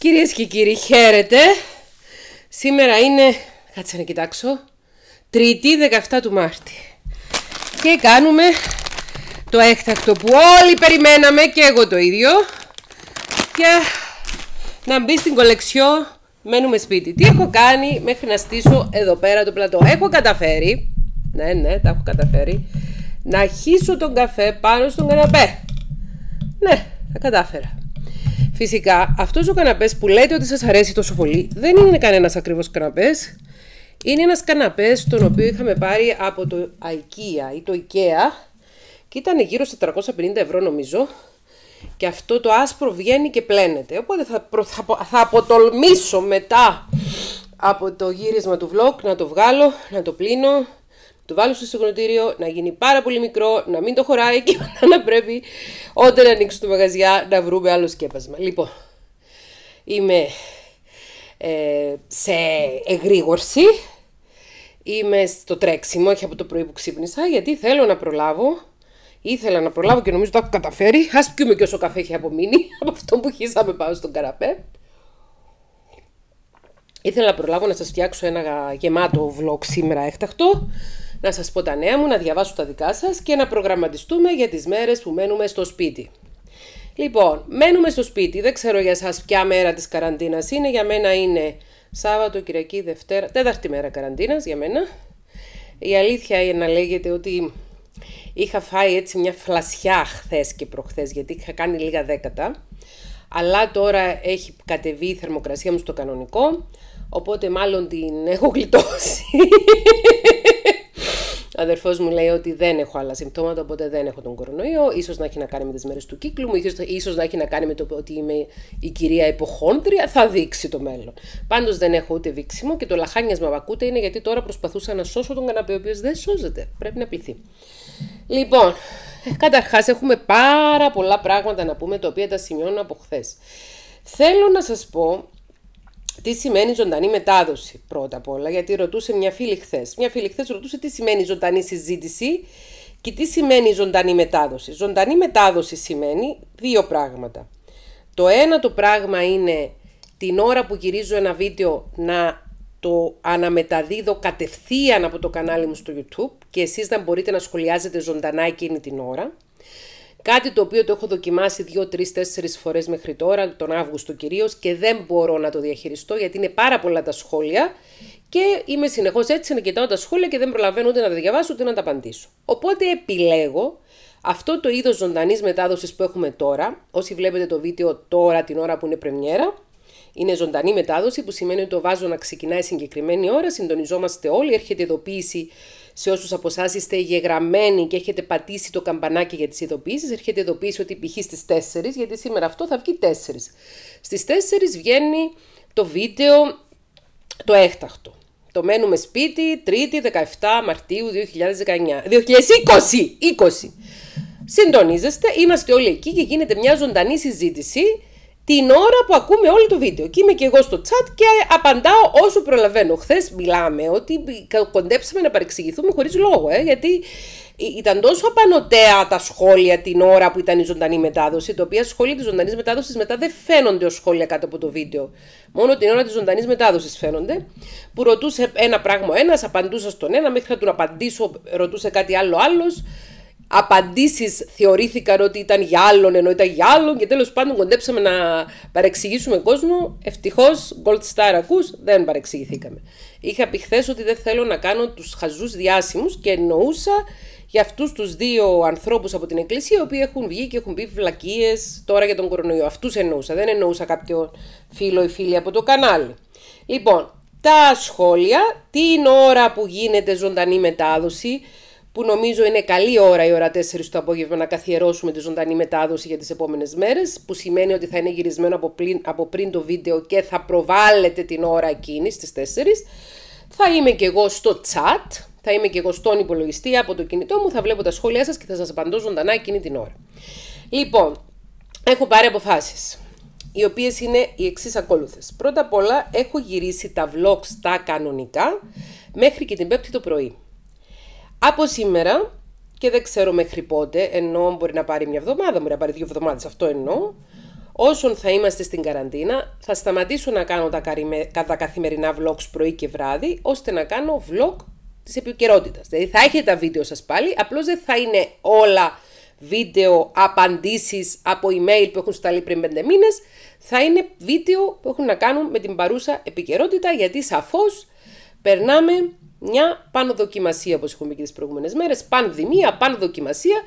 Κυρίες και κύριοι, χαίρετε. Σήμερα είναι. Κάτσε να κοιτάξω. Τρίτη 17 του Μάρτη. Και κάνουμε το έκτακτο που όλοι περιμέναμε και εγώ το ίδιο. και να μπει στην κολεξιό μένουμε σπίτι. Τι έχω κάνει μέχρι να στήσω εδώ πέρα το πλατό. Έχω καταφέρει. Ναι, ναι, τα έχω καταφέρει. Να χύσω τον καφέ πάνω στον καναπέ. Ναι, τα κατάφερα. Φυσικά, αυτός ο καναπές που λέτε ότι σας αρέσει τόσο πολύ δεν είναι κανένας ακριβώς καναπές, Είναι ένας καναπές τον οποίο είχαμε πάρει από το IKEA ή το IKEA και ήταν γύρω στα 450 ευρώ νομίζω. Και αυτό το άσπρο βγαίνει και πλένεται. Οπότε θα, προ, θα αποτολμήσω μετά από το γύρισμα του vlog να το βγάλω, να το πλύνω το βάλω στο συγκροτήριο, να γίνει πάρα πολύ μικρό, να μην το χωράει και μετά να πρέπει όταν ανοίξω το μαγαζιά να βρούμε άλλο σκέπασμα. Λοιπόν, είμαι ε, σε εγρήγορση, είμαι στο τρέξιμο, όχι από το πρωί που ξύπνησα, γιατί θέλω να προλάβω Ήθελα να προλάβω και νομίζω το έχω καταφέρει. ας πιούμε και όσο καφέ έχει απομείνει από αυτό που χύσαμε πάνω στον καραπέ. Ήθελα να προλάβω να σας φτιάξω ένα γεμάτο vlog σήμερα έκτακτο να σας πω τα νέα μου, να διαβάσω τα δικά σας και να προγραμματιστούμε για τις μέρες που μένουμε στο σπίτι. Λοιπόν, μένουμε στο σπίτι, δεν ξέρω για σας ποια μέρα της καραντίνας είναι, για μένα είναι Σάββατο, Κυριακή, Δευτέρα, τέταρτη μέρα καραντίνας για μένα. Η αλήθεια είναι να λέγεται ότι είχα φάει έτσι μια φλασιά χθες και προχθές γιατί είχα κάνει λίγα δέκατα. Αλλά τώρα έχει κατεβεί η θερμοκρασία μου στο κανονικό, οπότε μάλλον την έχω γλιτώσει. αδερφός μου λέει ότι δεν έχω άλλα συμπτώματα, οπότε δεν έχω τον κορονοϊό. Ίσως να έχει να κάνει με τις μέρες του κύκλου μου, ίσως, να έχει να κάνει με το ότι είμαι η κυρία υποχόντρια. Θα δείξει το μέλλον. Πάντως δεν έχω ούτε δείξιμο και το λαχάνιασμα που ακούτε είναι γιατί τώρα προσπαθούσα να σώσω τον καναπέ, ο οποίος δεν σώζεται. Πρέπει να πληθεί. Λοιπόν, καταρχάς έχουμε πάρα πολλά πράγματα να πούμε, τα οποία τα σημειώνω από χθες. Θέλω να σας πω τι σημαίνει ζωντανή μετάδοση πρώτα απ' όλα, γιατί ρωτούσε μια φίλη χθες. Μια φίλη χθες ρωτούσε τι σημαίνει ζωντανή συζήτηση και τι σημαίνει ζωντανή μετάδοση. Ζωντανή μετάδοση σημαίνει δύο πράγματα. Το ένα το πράγμα είναι την ώρα που γυρίζω ένα βίντεο να το αναμεταδίδω κατευθείαν από το κανάλι μου στο YouTube και εσείς να μπορείτε να σχολιάζετε ζωντανά εκείνη την ώρα. Κάτι το οποίο το έχω δοκιμάσει 2, 3, 4 φορε μέχρι τώρα, τον Αύγουστο κυρίως, και δεν μπορώ να το διαχειριστώ γιατί είναι πάρα πολλά τα σχόλια και είμαι συνεχώς έτσι να κοιτάω τα σχόλια και δεν προλαβαίνω ούτε να τα διαβάσω ούτε να τα απαντήσω. Οπότε επιλέγω αυτό το είδος ζωντανής μετάδοσης που έχουμε τώρα, όσοι βλέπετε το βίντεο τώρα την ώρα που είναι πρεμιέρα, είναι ζωντανή μετάδοση που σημαίνει ότι το βάζω να ξεκινάει συγκεκριμένη ώρα, συντονιζόμαστε όλοι, έρχεται ειδοποίηση σε όσους από εσάς είστε γεγραμμένοι και έχετε πατήσει το καμπανάκι για τις ειδοποιήσεις, έρχεται ειδοποίηση ότι π.χ. στις 4, γιατί σήμερα αυτό θα βγει 4. Στι 4 βγαίνει το βίντεο το έκτακτο. Το μένουμε σπίτι 3η 17 Μαρτίου 2019. 2020! 20. Συντονίζεστε, είμαστε όλοι εκεί και γίνεται μια ζωντανή συζήτηση την ώρα που ακούμε όλο το βίντεο. Και είμαι και εγώ στο chat και απαντάω όσο προλαβαίνω. Χθες μιλάμε ότι κοντέψαμε να παρεξηγηθούμε χωρίς λόγο, ε, γιατί ήταν τόσο απανοτέα τα σχόλια την ώρα που ήταν η ζωντανή μετάδοση, τα οποία σχόλια της ζωντανής μετάδοσης μετά δεν φαίνονται ως σχόλια κάτω από το βίντεο. Μόνο την ώρα της ζωντανής μετάδοσης φαίνονται. Που ρωτούσε ένα πράγμα ένας, απαντούσα στον ένα, μέχρι να του απαντήσω, ρωτούσε κάτι άλλο άλλος απαντήσεις θεωρήθηκαν ότι ήταν για άλλον ενώ ήταν για άλλον και τέλος πάντων κοντέψαμε να παρεξηγήσουμε κόσμο. Ευτυχώς, Gold Star ακούς, δεν παρεξηγηθήκαμε. Είχα πει χθες ότι δεν θέλω να κάνω τους χαζούς διάσημους και εννοούσα για αυτούς τους δύο ανθρώπους από την εκκλησία οι οποίοι έχουν βγει και έχουν πει βλακίες τώρα για τον κορονοϊό. Αυτούς εννοούσα, δεν εννοούσα κάποιο φίλο ή φίλη από το κανάλι. Λοιπόν, τα σχόλια, την ώρα που γίνεται ζωντανή μετάδοση, που νομίζω είναι καλή ώρα η ώρα 4 το απόγευμα να καθιερώσουμε τη ζωντανή μετάδοση για τις επόμενες μέρες, που σημαίνει ότι θα είναι γυρισμένο από πριν, το βίντεο και θα προβάλλεται την ώρα εκείνη στις 4. Θα είμαι και εγώ στο chat, θα είμαι και εγώ στον υπολογιστή από το κινητό μου, θα βλέπω τα σχόλιά σας και θα σας απαντώ ζωντανά εκείνη την ώρα. Λοιπόν, έχω πάρει αποφάσεις, οι οποίες είναι οι εξής ακόλουθες. Πρώτα απ' όλα έχω γυρίσει τα vlogs τα κανονικά μέχρι και την πέμπτη το πρωί από σήμερα και δεν ξέρω μέχρι πότε, ενώ μπορεί να πάρει μια εβδομάδα, μπορεί να πάρει δύο εβδομάδες, αυτό εννοώ, όσον θα είμαστε στην καραντίνα, θα σταματήσω να κάνω τα, καθημερινά vlogs πρωί και βράδυ, ώστε να κάνω vlog της επικαιρότητας. Δηλαδή θα έχετε τα βίντεο σας πάλι, απλώς δεν θα είναι όλα βίντεο, απαντήσεις από email που έχουν σταλεί πριν πέντε μήνες, θα είναι βίντεο που έχουν να κάνουν με την παρούσα επικαιρότητα, γιατί σαφώς περνάμε μια πανδοκιμασία, όπως έχουμε και τις προηγούμενες μέρες, πανδημία, πανδοκιμασία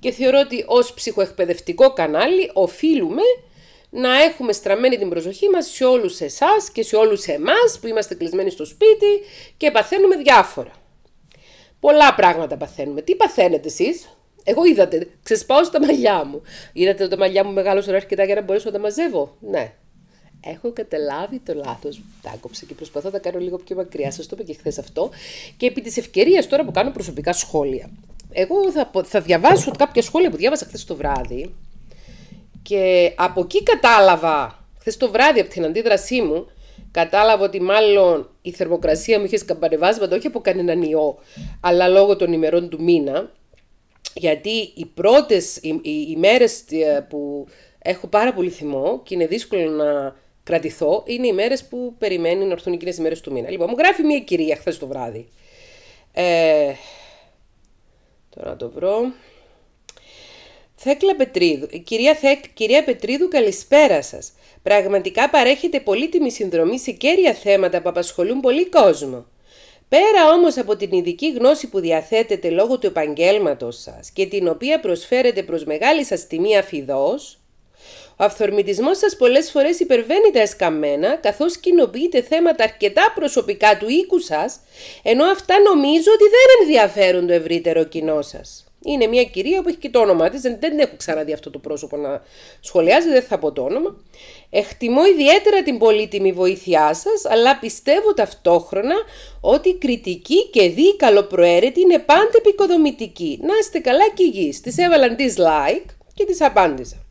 και θεωρώ ότι ως ψυχοεκπαιδευτικό κανάλι οφείλουμε να έχουμε στραμμένη την προσοχή μας σε όλους εσάς και σε όλους εμάς που είμαστε κλεισμένοι στο σπίτι και παθαίνουμε διάφορα. Πολλά πράγματα παθαίνουμε. Τι παθαίνετε εσείς? Εγώ είδατε, ξεσπάω στα μαλλιά μου. Είδατε ότι τα μαλλιά μου μεγάλωσαν αρκετά για να μπορέσω να τα μαζεύω. Ναι, έχω καταλάβει το λάθος Τα άκοψα και προσπαθώ να κάνω λίγο πιο μακριά. Σας το είπα και χθες αυτό. Και επί της ευκαιρίας τώρα που κάνω προσωπικά σχόλια. Εγώ θα, θα διαβάσω κάποια σχόλια που διάβασα χθες το βράδυ και από εκεί κατάλαβα, χθες το βράδυ από την αντίδρασή μου, κατάλαβα ότι μάλλον η θερμοκρασία μου είχε σκαμπανεβάσματα όχι από κανέναν ιό, αλλά λόγω των ημερών του μήνα. Γιατί οι πρώτες οι, ε, που έχω πάρα πολύ θυμό και είναι δύσκολο να κρατηθώ, είναι οι μέρες που περιμένει να έρθουν εκείνες οι μέρες του μήνα. Λοιπόν, μου γράφει μία κυρία χθες το βράδυ. Ε, τώρα να το βρω. Θέκλα Πετρίδου. Ε, κυρία, Θε... Κυρία Πετρίδου, καλησπέρα σας. Πραγματικά παρέχετε πολύτιμη συνδρομή σε κέρια θέματα που απασχολούν πολύ κόσμο. Πέρα όμως από την ειδική γνώση που διαθέτετε λόγω του επαγγέλματος σας και την οποία προσφέρετε προς μεγάλη σας τιμή αφιδός, ο αυθορμητισμός σας πολλές φορές υπερβαίνει τα εσκαμμένα, καθώς κοινοποιείτε θέματα αρκετά προσωπικά του οίκου σας, ενώ αυτά νομίζω ότι δεν ενδιαφέρουν το ευρύτερο κοινό σας. Είναι μια κυρία που έχει και το όνομά της, Δεν, δεν έχω ξαναδεί αυτό το πρόσωπο να σχολιάζει, δεν θα πω το όνομα. Εκτιμώ ιδιαίτερα την πολύτιμη βοήθειά σας, αλλά πιστεύω ταυτόχρονα ότι η κριτική και δίκαλο προαίρετη είναι πάντα επικοδομητική. Να είστε καλά και υγιείς. Τη έβαλαν dislike και τη απάντησα.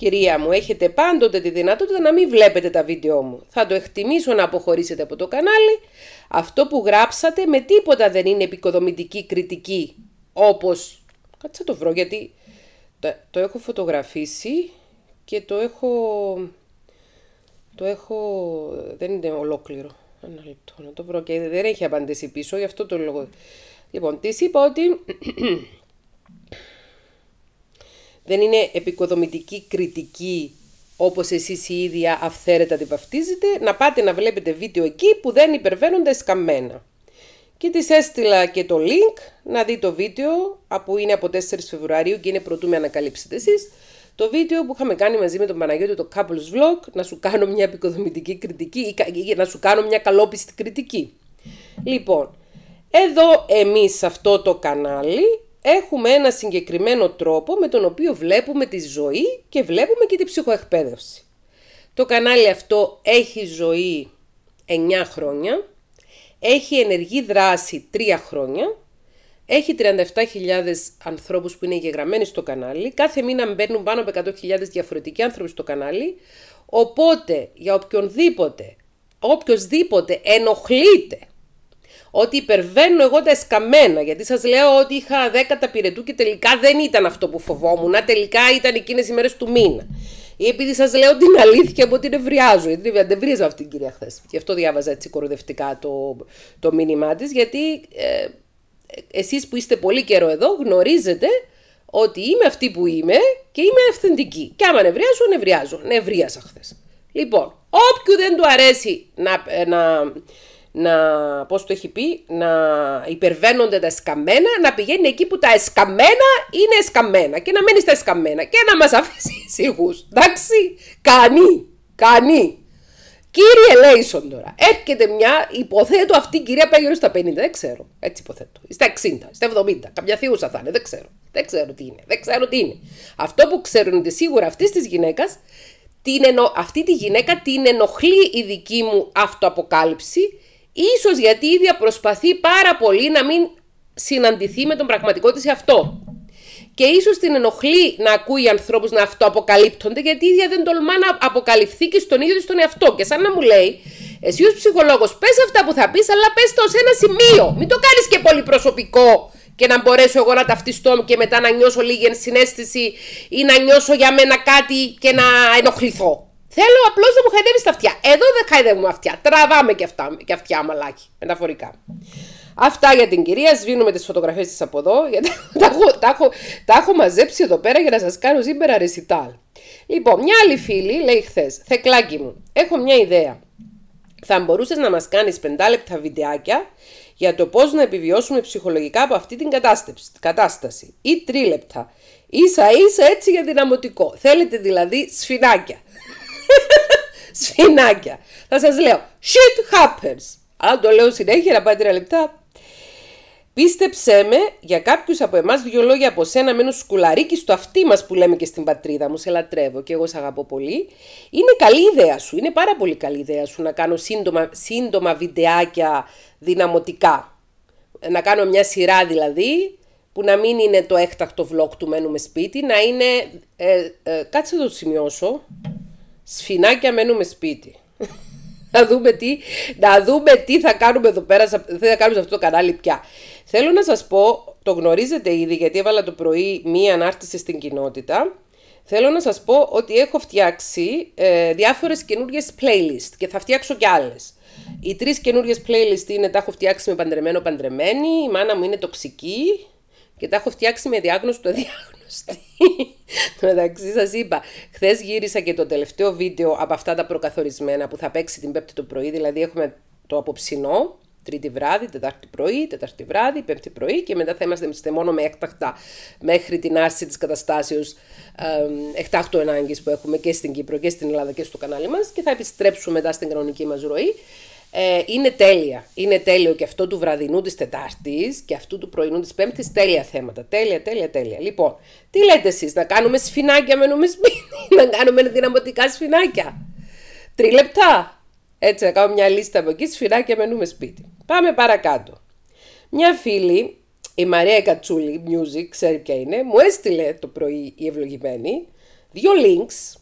Κυρία μου, έχετε πάντοτε τη δυνατότητα να μην βλέπετε τα βίντεό μου. Θα το εκτιμήσω να αποχωρήσετε από το κανάλι. Αυτό που γράψατε με τίποτα δεν είναι επικοδομητική κριτική, όπως... Κάτσε το βρω, γιατί το έχω φωτογραφίσει και το έχω... Το έχω... δεν είναι ολόκληρο. Ένα λεπτό να το βρω και δεν έχει απαντήσει πίσω, γι' αυτό το λόγο. Λοιπόν, της είπα ότι δεν είναι επικοδομητική κριτική όπως εσείς οι ίδια αυθαίρετα την βαφτίζετε, να πάτε να βλέπετε βίντεο εκεί που δεν υπερβαίνονται σκαμμένα. Και της έστειλα και το link να δει το βίντεο που είναι από 4 Φεβρουαρίου και είναι πρωτού με ανακαλύψετε εσείς. Το βίντεο που είχαμε κάνει μαζί με τον Παναγιώτη το Couples Vlog, να σου κάνω μια επικοδομητική κριτική ή να σου κάνω μια καλόπιστη κριτική. Λοιπόν, εδώ εμείς σε αυτό το κανάλι έχουμε ένα συγκεκριμένο τρόπο με τον οποίο βλέπουμε τη ζωή και βλέπουμε και την ψυχοεκπαίδευση. Το κανάλι αυτό έχει ζωή 9 χρόνια, έχει ενεργή δράση 3 χρόνια, έχει 37.000 ανθρώπους που είναι εγγεγραμμένοι στο κανάλι, κάθε μήνα μπαίνουν πάνω από 100.000 διαφορετικοί άνθρωποι στο κανάλι, οπότε για οποιονδήποτε, οποιοδήποτε ενοχλείται ότι υπερβαίνω εγώ τα εσκαμμένα. Γιατί σας λέω ότι είχα 10 πυρετού και τελικά δεν ήταν αυτό που φοβόμουν. Τελικά ήταν εκείνες οι μέρες του μήνα. Ή επειδή σας λέω την αλήθεια από την ευριάζω. Γιατί δεν βρίζω αυτή την κυρία χθες. Γι' αυτό διάβαζα έτσι κοροδευτικά το, το μήνυμά της. Γιατί ε, εσείς που είστε πολύ καιρό εδώ γνωρίζετε ότι είμαι αυτή που είμαι και είμαι αυθεντική. Και άμα νευριάζω, νευριάζω. Νευρίασα χθες. Λοιπόν, όποιου δεν του αρέσει να, ε, να να, πώς το έχει πει, να υπερβαίνονται τα εσκαμμένα, να πηγαίνει εκεί που τα εσκαμμένα είναι εσκαμμένα και να μένει στα εσκαμμένα και να μας αφήσει σιγούς, εντάξει, κάνει, κάνει. Κύριε Λέισον τώρα, έρχεται μια, υποθέτω αυτή η κυρία πάει γύρω στα 50, δεν ξέρω, έτσι υποθέτω, στα 60, στα 70, κάποια θείουσα θα είναι, δεν ξέρω, δεν ξέρω τι είναι, δεν ξέρω τι είναι. Αυτό που ξέρουν ότι σίγουρα αυτή της γυναίκας αυτή τη γυναίκα την ενοχλεί η δική μου αυτοαποκάλυψη Ίσως γιατί η ίδια προσπαθεί πάρα πολύ να μην συναντηθεί με τον πραγματικό της αυτό. Και ίσως την ενοχλεί να ακούει ανθρώπους να αυτοαποκαλύπτονται γιατί η ίδια δεν τολμά να αποκαλυφθεί και στον ίδιο της τον εαυτό. Και σαν να μου λέει, εσύ ως ψυχολόγος πες αυτά που θα πεις αλλά πες το σε ένα σημείο. Μην το κάνεις και πολύ προσωπικό και να μπορέσω εγώ να ταυτιστώ και μετά να νιώσω λίγη ενσυναίσθηση ή να νιώσω για μένα κάτι και να ενοχληθώ. Θέλω απλώς να μου χαϊδεύεις τα αυτιά. Εδώ δεν χαϊδεύουμε αυτιά. Τραβάμε και, αυτά, αυτιά, μαλάκι. Μεταφορικά. Αυτά για την κυρία. Σβήνουμε τις φωτογραφίες της από εδώ. Γιατί τα έχω, τα, έχω, μαζέψει εδώ πέρα για να σας κάνω σύμπερα ρεσιτάλ. Λοιπόν, μια άλλη φίλη λέει χθες: Θεκλάκι μου, έχω μια ιδέα. Θα μπορούσες να μας κάνεις πεντάλεπτα βιντεάκια για το πώς να επιβιώσουμε ψυχολογικά από αυτή την κατάσταση. Ή τρίλεπτα. σα ίσα έτσι για δυναμωτικό. Θέλετε δηλαδή σφινάκια. Σφινάκια. Θα σας λέω, shit happens. Αν το λέω συνέχεια να πάει τρία λεπτά. Πίστεψέ με, για κάποιους από εμάς, δύο λόγια από σένα με σκουλαρίκι στο αυτί μας που λέμε και στην πατρίδα μου. Σε λατρεύω και εγώ σε αγαπώ πολύ. Είναι καλή ιδέα σου, είναι πάρα πολύ καλή ιδέα σου να κάνω σύντομα, σύντομα βιντεάκια δυναμωτικά. Να κάνω μια σειρά δηλαδή που να μην είναι το έκτακτο vlog του μένουμε σπίτι, να είναι... Ε, ε, κάτσε να το σημειώσω. Σφινάκια μένουμε σπίτι. να, δούμε τι, να δούμε τι θα κάνουμε εδώ πέρα, τι θα κάνουμε σε αυτό το κανάλι πια. Θέλω να σας πω, το γνωρίζετε ήδη γιατί έβαλα το πρωί μία ανάρτηση στην κοινότητα. Θέλω να σας πω ότι έχω φτιάξει ε, διάφορες καινούργιες playlist και θα φτιάξω κι άλλες. Οι τρεις καινούργιες playlist είναι τα έχω φτιάξει με παντρεμένο παντρεμένη, η μάνα μου είναι τοξική, και τα έχω φτιάξει με του διάγνωστη. Το μεταξύ σας είπα, χθες γύρισα και το τελευταίο βίντεο από αυτά τα προκαθορισμένα που θα παίξει την Πέμπτη το πρωί. Δηλαδή, έχουμε το απόψινό, Τρίτη βράδυ, Τετάρτη πρωί, Τετάρτη βράδυ, Πέμπτη πρωί και μετά θα είμαστε μόνο με έκτακτα μέχρι την άρση της καταστάσεως εκτάκτου ανάγκης που έχουμε και στην Κύπρο και στην Ελλάδα και στο κανάλι μας και θα επιστρέψουμε μετά στην κανονική μας ροή. Ε, είναι τέλεια. Είναι τέλειο και αυτό του βραδινού της Τετάρτης και αυτού του πρωινού της Πέμπτης. Τέλεια θέματα. Τέλεια, τέλεια, τέλεια. Λοιπόν, τι λέτε εσείς, να κάνουμε σφινάκια με νομισμένη, να κάνουμε δυναμωτικά σφινάκια. Τρία λεπτά. Έτσι, να κάνω μια λίστα από εκεί, σφινάκια με νούμε σπίτι. Πάμε παρακάτω. Μια φίλη, η Μαρία Κατσούλη, music, ξέρει ποια είναι, μου έστειλε το πρωί η ευλογημένη δύο links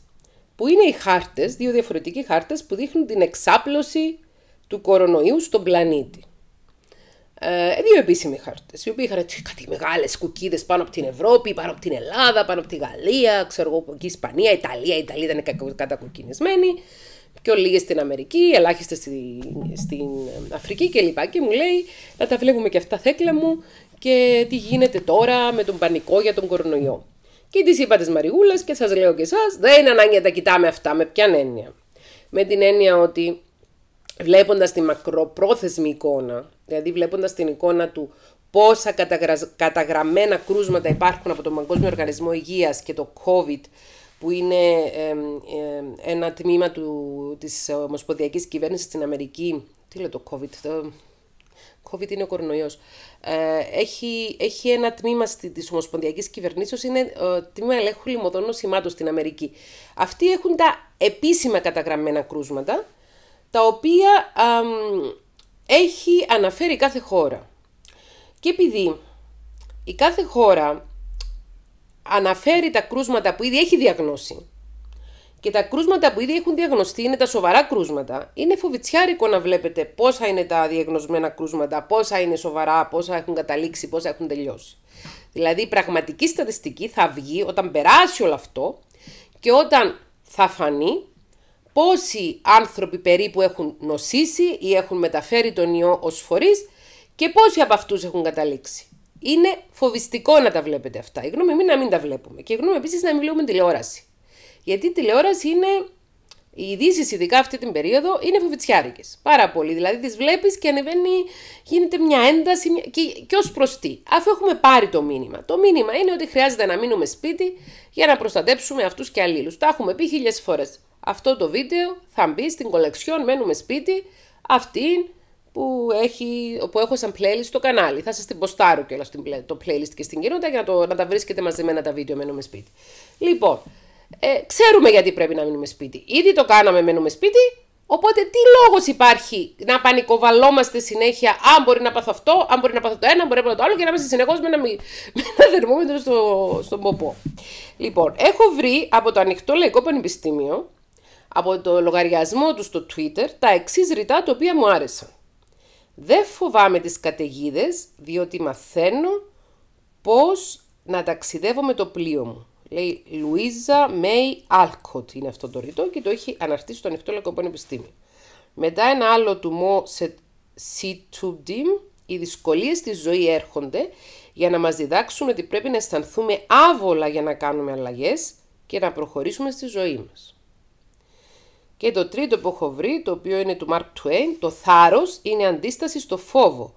που είναι οι χάρτες, δύο διαφορετικοί χάρτες που δείχνουν την εξάπλωση του κορονοϊού στον πλανήτη. Ε, δύο επίσημοι χάρτες, οι οποίοι είχαν κάτι μεγάλες κουκίδες πάνω από την Ευρώπη, πάνω από την Ελλάδα, πάνω από τη Γαλλία, ξέρω εγώ, και η Ισπανία, Ιταλία. Η Ιταλία ήταν κατακοκκινισμένη. Πιο λίγε στην Αμερική, ελάχιστε στη, στην Αφρική κλπ. Και, μου λέει, να τα βλέπουμε και αυτά θέκλα μου και τι γίνεται τώρα με τον πανικό για τον κορονοϊό. Και τη είπα τη μαριούλα και σας λέω και εσάς, δεν είναι ανάγκη να τα κοιτάμε αυτά. Με ποια έννοια. Με την έννοια ότι βλέποντας τη μακροπρόθεσμη εικόνα, δηλαδή βλέποντας την εικόνα του πόσα καταγραμμένα κρούσματα υπάρχουν από τον Παγκόσμιο Οργανισμό Υγείας και το COVID, που είναι ε, ε, ένα τμήμα του, της Ομοσπονδιακής Κυβέρνησης στην Αμερική. Τι λέει το COVID, το... COVID είναι ο κορονοϊός. Ε, έχει, έχει ένα τμήμα της Ομοσπονδιακής Κυβερνήσεως, είναι το ε, τμήμα ελέγχου λιμωδών νοσημάτων στην Αμερική. Αυτοί έχουν τα επίσημα καταγραμμένα κρούσματα, τα οποία έχει αναφέρει κάθε χώρα. Και επειδή η κάθε χώρα αναφέρει τα κρούσματα που ήδη έχει διαγνώσει και τα κρούσματα που ήδη έχουν διαγνωστεί είναι τα σοβαρά κρούσματα. Είναι φοβητσιάρικο να βλέπετε πόσα είναι τα διαγνωσμένα κρούσματα, πόσα είναι σοβαρά, πόσα έχουν καταλήξει, πόσα έχουν τελειώσει. Δηλαδή η πραγματική στατιστική θα βγει όταν περάσει όλο αυτό και όταν θα φανεί πόσοι άνθρωποι περίπου έχουν νοσήσει ή έχουν μεταφέρει τον ιό ως φορείς και πόσοι από αυτούς έχουν καταλήξει. Είναι φοβιστικό να τα βλέπετε αυτά. Η γνώμη είναι να μην τα βλέπουμε. Και η γνώμη επίσης να μην βλέπουμε τηλεόραση. Γιατί η τηλεόραση είναι. Οι ειδήσεις, ειδικά αυτή την περίοδο, είναι φοβητσιάρικες. Πάρα πολύ. Δηλαδή τις βλέπεις και ανεβαίνει, γίνεται μια ένταση. Και, και ως προς τι, αφού έχουμε πάρει το μήνυμα. Το μήνυμα είναι ότι χρειάζεται να μείνουμε σπίτι για να προστατέψουμε αυτούς και αλλήλους. Τα έχουμε πει χίλιες φορές αυτό το βίντεο θα μπει στην κολεξιόν «Μένουμε σπίτι» αυτή που, έχει, που έχω σαν playlist στο κανάλι. Θα σας την ποστάρω και όλα το playlist και στην κοινότητα για να, το, να τα βρίσκετε ένα τα βίντεο «Μένουμε σπίτι». Λοιπόν, ε, ξέρουμε γιατί πρέπει να μείνουμε σπίτι. Ήδη το κάναμε «Μένουμε σπίτι», Οπότε τι λόγος υπάρχει να πανικοβαλόμαστε συνέχεια αν μπορεί να πάθω αυτό, αν μπορεί να πάθω το ένα, αν μπορεί να πάθω το άλλο και να είμαστε συνεχώς με ένα, με ένα θερμόμετρο στο, στον ποπό. Λοιπόν, έχω βρει από το Ανοιχτό Λαϊκό Πανεπιστήμιο από το λογαριασμό τους στο Twitter τα εξής ρητά τα οποία μου άρεσαν. Δεν φοβάμαι τις καταιγίδες διότι μαθαίνω πώς να ταξιδεύω με το πλοίο μου. Λέει Λουίζα Μέι Άλκοτ είναι αυτό το ρητό και το έχει αναρτήσει στο Ανοιχτό Λαϊκό Πανεπιστήμιο. Μετά ένα άλλο του Μο C2Dim, οι δυσκολίες στη ζωή έρχονται για να μας διδάξουν ότι πρέπει να αισθανθούμε άβολα για να κάνουμε αλλαγές και να προχωρήσουμε στη ζωή μας. Και το τρίτο που έχω βρει, το οποίο είναι του Mark Twain, το θάρρος είναι αντίσταση στο φόβο.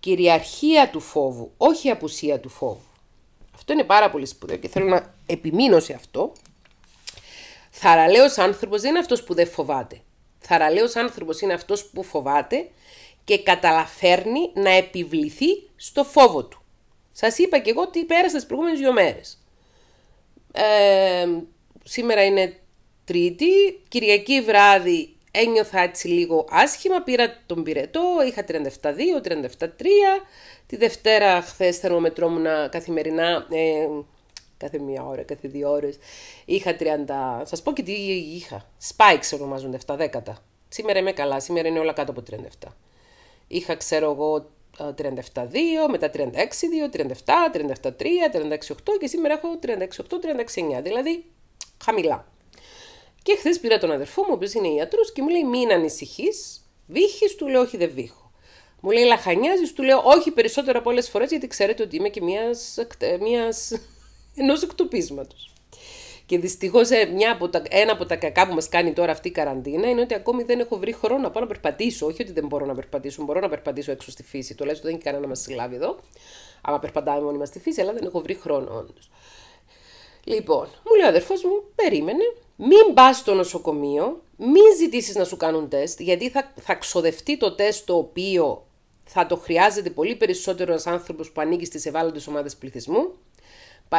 Κυριαρχία του φόβου, όχι απουσία του φόβου. Αυτό είναι πάρα πολύ σπουδαίο και θέλω να επιμείνω σε αυτό. Θαραλέος άνθρωπος δεν είναι αυτός που δεν φοβάται. Θαραλέος άνθρωπος είναι αυτός που φοβάται και καταλαφέρνει να επιβληθεί στο φόβο του. Σας είπα και εγώ τι πέρασα τις προηγούμενες δύο μέρες. Ε, σήμερα είναι Τρίτη, Κυριακή βράδυ ένιωθα έτσι λίγο άσχημα, πήρα τον πυρετό, είχα 37-2, 37-3, τη Δευτέρα χθες θερμομετρώμουνα καθημερινά, ε, κάθε μία ώρα, κάθε δύο ώρες, είχα 30, σας πω και τι είχα, spikes ονομάζονται αυτά, δέκατα. Σήμερα είμαι καλά, σήμερα είναι όλα κάτω από 37. Είχα, ξέρω εγώ, 37-2, ε, μετά 36-2, 37, 37-3, 37 3 και σήμερα 38, 36-8, δηλαδή χαμηλά. Και χθες πήρα τον αδερφό μου, ο οποίος είναι ιατρός, και μου λέει: Μην ανησυχείς. Βύχει, του λέω: Όχι, δεν βύχω. Μου λέει: Λαχανιάζεις, του λέω: Όχι, περισσότερα από όλε φορές, γιατί ξέρετε ότι είμαι και ε, μια. μιας, ενός εκτοπίσματος. Και δυστυχώς ένα από τα κακά που μας κάνει τώρα αυτή η καραντίνα είναι ότι ακόμη δεν έχω βρει χρόνο να πάω να περπατήσω. Όχι ότι δεν μπορώ να περπατήσω, μπορώ να περπατήσω έξω στη φύση. Τουλάχιστον δεν έχει κανένα να μας συλλάβει εδώ. Άμα περπατάμε μόνοι μας στη φύση, αλλά δεν έχω βρει χρόνο όντως. Λοιπόν, μου λέει ο αδερφός μου, περίμενε, μην πας στο νοσοκομείο, μην ζητήσεις να σου κάνουν τεστ, γιατί θα, θα ξοδευτεί το τεστ το οποίο θα το χρειάζεται πολύ περισσότερο ένας άνθρωπος που ανήκει στις ευάλωτες ομάδες πληθυσμού.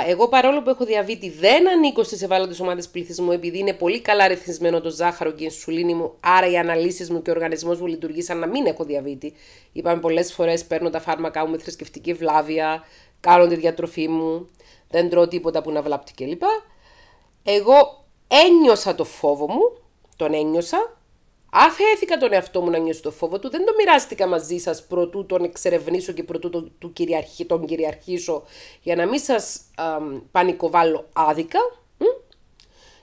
Εγώ παρόλο που έχω διαβήτη δεν ανήκω στις ευάλωτες ομάδες πληθυσμού, επειδή είναι πολύ καλά ρυθμισμένο το ζάχαρο και η ενσουλίνη μου, άρα οι αναλύσεις μου και ο οργανισμός μου σαν να μην έχω διαβήτη. Είπαμε πολλές φορές παίρνω τα φάρμακά μου με θρησκευτική βλάβια, κάνω τη διατροφή μου, δεν τρώω τίποτα που να βλάπτει κλπ. Εγώ ένιωσα το φόβο μου, τον ένιωσα, αφέθηκα τον εαυτό μου να νιώσω το φόβο του, δεν το μοιράστηκα μαζί σας προτού τον εξερευνήσω και προτού τον, του κυριαρχή, τον κυριαρχήσω για να μην σας α, πανικοβάλλω άδικα.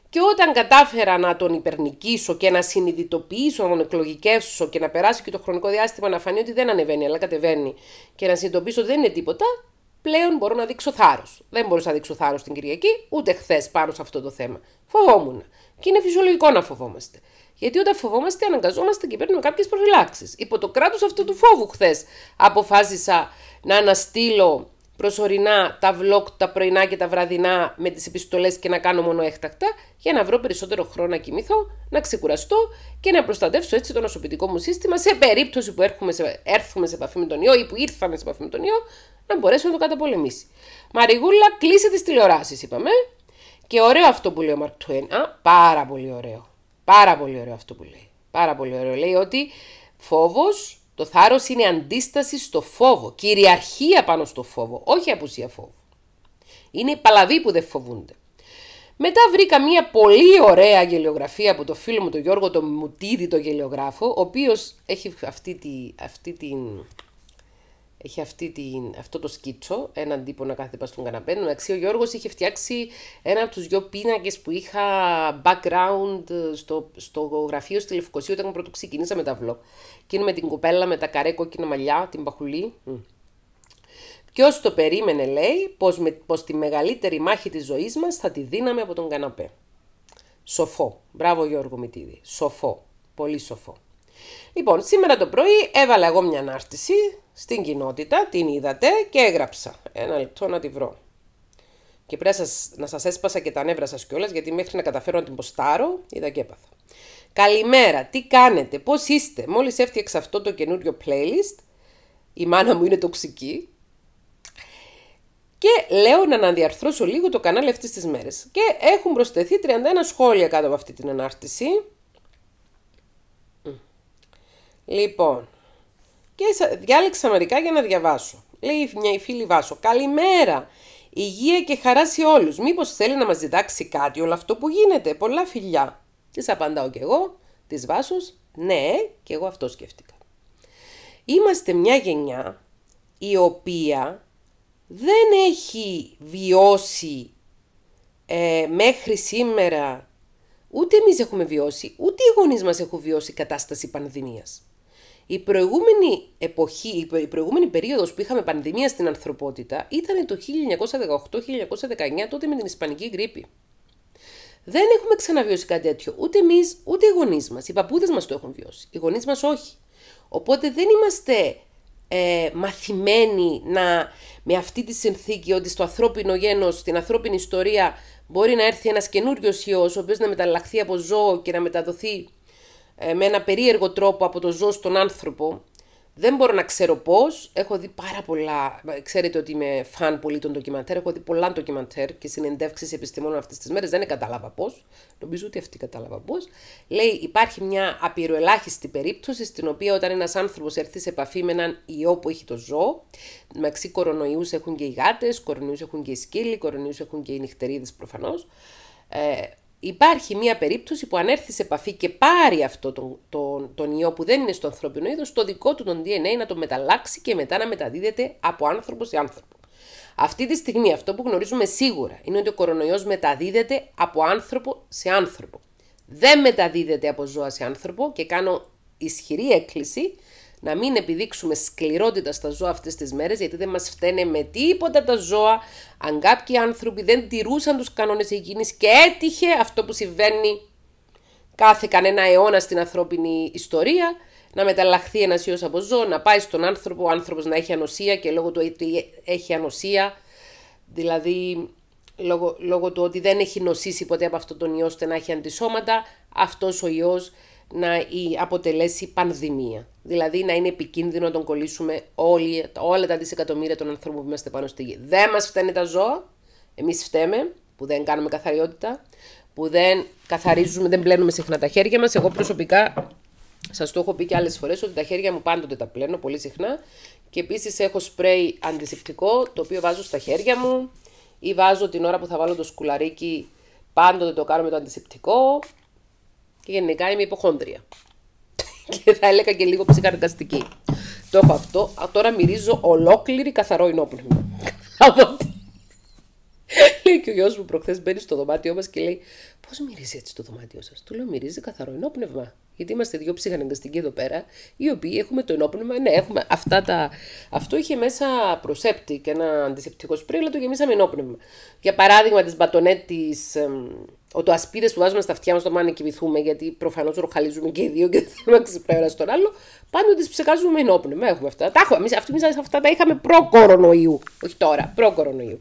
Και όταν κατάφερα να τον υπερνικήσω και να συνειδητοποιήσω, να τον εκλογικεύσω και να περάσει και το χρονικό διάστημα να φανεί ότι δεν ανεβαίνει αλλά κατεβαίνει και να συνειδητοποιήσω ότι δεν είναι τίποτα, πλέον μπορώ να δείξω θάρρος. Δεν μπορούσα να δείξω θάρρος την Κυριακή, ούτε χθες πάνω σε αυτό το θέμα. Φοβόμουν. Και είναι φυσιολογικό να φοβόμαστε. Γιατί όταν φοβόμαστε, αναγκαζόμαστε και παίρνουμε κάποιες προφυλάξεις. Υπό το κράτος αυτού του φόβου, χθες αποφάσισα να αναστείλω προσωρινά τα vlog τα πρωινά και τα βραδινά με τις επιστολές και να κάνω μόνο έκτακτα για να βρω περισσότερο χρόνο να κοιμηθώ, να ξεκουραστώ και να προστατεύσω έτσι το νοσοποιητικό μου σύστημα σε περίπτωση που έρχομαι σε, έρθουμε σε επαφή με τον ιό ή που ήρθαμε σε επαφή με τον ιό να μπορέσω να το καταπολεμήσει. Μαριγούλα, κλείσε τις τηλεοράσεις είπαμε και ωραίο αυτό που λέει ο Μαρκ Τουέν, α, πάρα πολύ ωραίο, πάρα πολύ ωραίο αυτό που λέει, πάρα πολύ ωραίο λέει ότι φόβος το θάρρος είναι αντίσταση στο φόβο, κυριαρχία πάνω στο φόβο, όχι απουσία φόβου. Είναι οι παλαβοί που δεν φοβούνται. Μετά βρήκα μια πολύ ωραία γελιογραφία από το φίλο μου τον Γιώργο τον Μουτίδη, τον γελιογράφο, ο οποίος έχει αυτή, τη, αυτή την έχει αυτή την, αυτό το σκίτσο, έναν τύπο να κάθεται στον καναπέ. ο Γιώργος είχε φτιάξει ένα από τους δυο πίνακες που είχα background ε, στο, στο γραφείο στη Λευκοσία όταν πρώτο ξεκινήσαμε τα vlog. Και είναι με την κοπέλα με τα καρέ κόκκινα μαλλιά, την παχουλή. Ποιος το περίμενε, λέει, πως πως τη μεγαλύτερη μάχη της ζωής μας θα τη δίναμε από τον καναπέ. Σοφό. Μπράβο, Γιώργο Μητίδη. Σοφό. Πολύ σοφό. Λοιπόν, σήμερα το πρωί έβαλα εγώ μια ανάρτηση στην κοινότητα, την είδατε και έγραψα. Ένα λεπτό να τη βρω. Και πρέπει να σας έσπασα και τα νεύρα σας κιόλας, γιατί μέχρι να καταφέρω να την ποστάρω, είδα και έπαθα. Καλημέρα, τι κάνετε, πώς είστε. Μόλις έφτιαξα αυτό το καινούριο playlist, η μάνα μου είναι τοξική, και λέω να αναδιαρθρώσω λίγο το κανάλι αυτής τις μέρες. Και έχουν προσθεθεί 31 σχόλια κάτω από αυτή την ανάρτηση. Λοιπόν, και διάλεξα μερικά για να διαβάσω. Λέει μια φίλη Βάσο, καλημέρα. Υγεία και χαρά σε όλους. Μήπως θέλει να μας διδάξει κάτι όλο αυτό που γίνεται. Πολλά φιλιά. Της απαντάω κι εγώ, της Βάσος, ναι, και εγώ αυτό σκέφτηκα. Είμαστε μια γενιά η οποία δεν έχει βιώσει ε, μέχρι σήμερα, ούτε εμείς έχουμε βιώσει, ούτε οι γονείς μας έχουν βιώσει κατάσταση πανδημίας. Η προηγούμενη εποχή, η προηγούμενη περίοδος που είχαμε πανδημία στην ανθρωπότητα ήταν το 1918-1919 τότε με την Ισπανική γρήπη. Δεν έχουμε ξαναβιώσει κάτι τέτοιο. Ούτε εμείς, ούτε οι γονείς μας. Οι παππούδες μας το έχουν βιώσει. Οι γονείς μας όχι. Οπότε δεν είμαστε ε, μαθημένοι να, με αυτή τη συνθήκη ότι στο ανθρώπινο γένος, στην ανθρώπινη ιστορία μπορεί να έρθει ένας καινούριος ιός, ο οποίος να μεταλλαχθεί από ζώο και να μεταδοθεί ε, με ένα περίεργο τρόπο από το ζώο στον άνθρωπο. Δεν μπορώ να ξέρω πώς. Έχω δει πάρα πολλά. Ξέρετε ότι είμαι φαν πολύ των ντοκιμαντέρ. Έχω δει πολλά ντοκιμαντέρ και συνεντεύξεις επιστημόνων αυτές τις μέρες. Δεν κατάλαβα πώς. Νομίζω ότι αυτή κατάλαβα πώς. Λέει, υπάρχει μια απειροελάχιστη περίπτωση στην οποία όταν ένας άνθρωπος έρθει σε επαφή με έναν ιό που έχει το ζώο, μεταξύ κορονοϊούς έχουν και οι γάτες, κορονοϊούς έχουν και οι σκύλοι, κορονοϊούς έχουν και οι νυχτερίδες προφανώς. Ε, υπάρχει μια περίπτωση που αν έρθει σε επαφή και πάρει αυτό τον, τον, τον ιό που δεν είναι στο ανθρώπινο είδος, το δικό του τον DNA να το μεταλλάξει και μετά να μεταδίδεται από άνθρωπο σε άνθρωπο. Αυτή τη στιγμή αυτό που γνωρίζουμε σίγουρα είναι ότι ο κορονοϊός μεταδίδεται από άνθρωπο σε άνθρωπο. Δεν μεταδίδεται από ζώα σε άνθρωπο και κάνω ισχυρή έκκληση να μην επιδείξουμε σκληρότητα στα ζώα αυτές τις μέρες, γιατί δεν μας φταίνε με τίποτα τα ζώα, αν κάποιοι άνθρωποι δεν τηρούσαν τους κανόνες υγιεινής και έτυχε αυτό που συμβαίνει κάθε κανένα αιώνα στην ανθρώπινη ιστορία, να μεταλλαχθεί ένας ιός από ζώο, να πάει στον άνθρωπο, ο άνθρωπος να έχει ανοσία και λόγω του ότι έχει ανοσία, δηλαδή λόγω, λόγω του ότι δεν έχει νοσήσει ποτέ από αυτόν τον ιό ώστε να έχει αντισώματα, αυτός ο ιός να αποτελέσει πανδημία. Δηλαδή να είναι επικίνδυνο να τον κολλήσουμε όλοι, όλα τα δισεκατομμύρια των ανθρώπων που είμαστε πάνω στη γη. Δεν μας φταίνε τα ζώα, εμείς φταίμε που δεν κάνουμε καθαριότητα, που δεν καθαρίζουμε, δεν πλένουμε συχνά τα χέρια μας. Εγώ προσωπικά σας το έχω πει και άλλες φορές ότι τα χέρια μου πάντοτε τα πλένω πολύ συχνά και επίσης έχω σπρέι αντισηπτικό το οποίο βάζω στα χέρια μου ή βάζω την ώρα που θα βάλω το σκουλαρίκι πάντοτε το κάνω με το αντισηπτικό και γενικά είμαι υποχόντρια. και θα έλεγα και λίγο ψυχαρικαστική. Το έχω αυτό. Τώρα μυρίζω ολόκληρη καθαρό ενόπνευμα. και ο γιος μου προχθές μπαίνει στο δωμάτιό μας και λέει: Πώς μυρίζει έτσι το δωμάτιό σας. Του λέω: Μυρίζει καθαρό ενόπνευμα. Γιατί είμαστε δύο ψυχαναγκαστικοί εδώ πέρα, οι οποίοι έχουμε το ενόπνευμα. Ναι, έχουμε αυτά τα. Αυτό είχε μέσα προσέπτη και ένα αντισηπτικό σπρί, αλλά το γεμίσαμε ενόπνευμα. Για παράδειγμα, τις μπατονέτε, τη. Το ασπίδες που βάζουμε στα αυτιά μας το μάνα κοιμηθούμε, γιατί προφανώς ροχαλίζουμε και οι δύο και δεν θέλουμε να ξυπνάει στον άλλο. Πάντοτε τις ψεκάζουμε ενόπνευμα. Έχουμε αυτά. Τα έχουμε. αυτά τα είχαμε προ-κορονοϊού. Όχι τώρα, προ-κορονοϊού.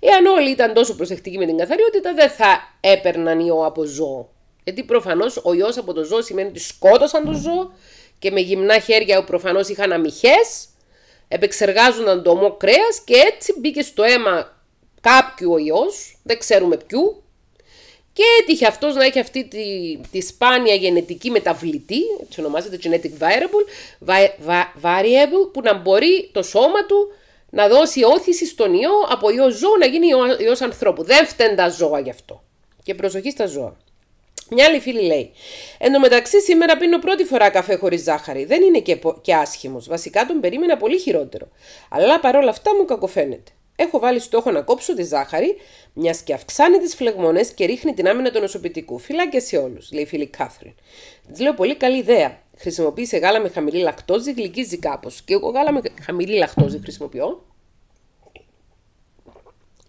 Εάν όλοι ήταν τόσο τόσο προσεκτικοί με την καθαριότητα, δεν θα έπαιρναν ιό από ζώο. Γιατί προφανώς ο ιός από το ζώο σημαίνει ότι σκότωσαν το ζώο και με γυμνά χέρια που προφανώς είχαν αμυχέ, επεξεργάζονταν το ομό κρέας και έτσι μπήκε στο αίμα κάποιου ο ιός, δεν ξέρουμε ποιου, και έτυχε αυτός να έχει αυτή τη, τη σπάνια γενετική μεταβλητή, έτσι ονομάζεται genetic variable, variable, που να μπορεί το σώμα του να δώσει όθηση στον ιό από ιό ζώο να γίνει ιός ανθρώπου. Δεν φταίνουν τα ζώα γι' αυτό. Και προσοχή στα ζώα. Μια άλλη φίλη λέει: Εν τω μεταξύ, σήμερα πίνω πρώτη φορά καφέ χωρίς ζάχαρη. Δεν είναι και, και άσχημος. Βασικά τον περίμενα πολύ χειρότερο. Αλλά παρόλα αυτά μου κακοφαίνεται. Έχω βάλει στόχο να κόψω τη ζάχαρη, μιας και αυξάνει τις φλεγμονές και ρίχνει την άμυνα του νοσοποιητικού. Φυλάκια σε όλους, λέει η φίλη Κάθριν. Της λέω πολύ καλή ιδέα χρησιμοποίησε γάλα με χαμηλή λακτόζη, γλυκίζει κάπως. Και εγώ γάλα με χαμηλή λακτόζη χρησιμοποιώ.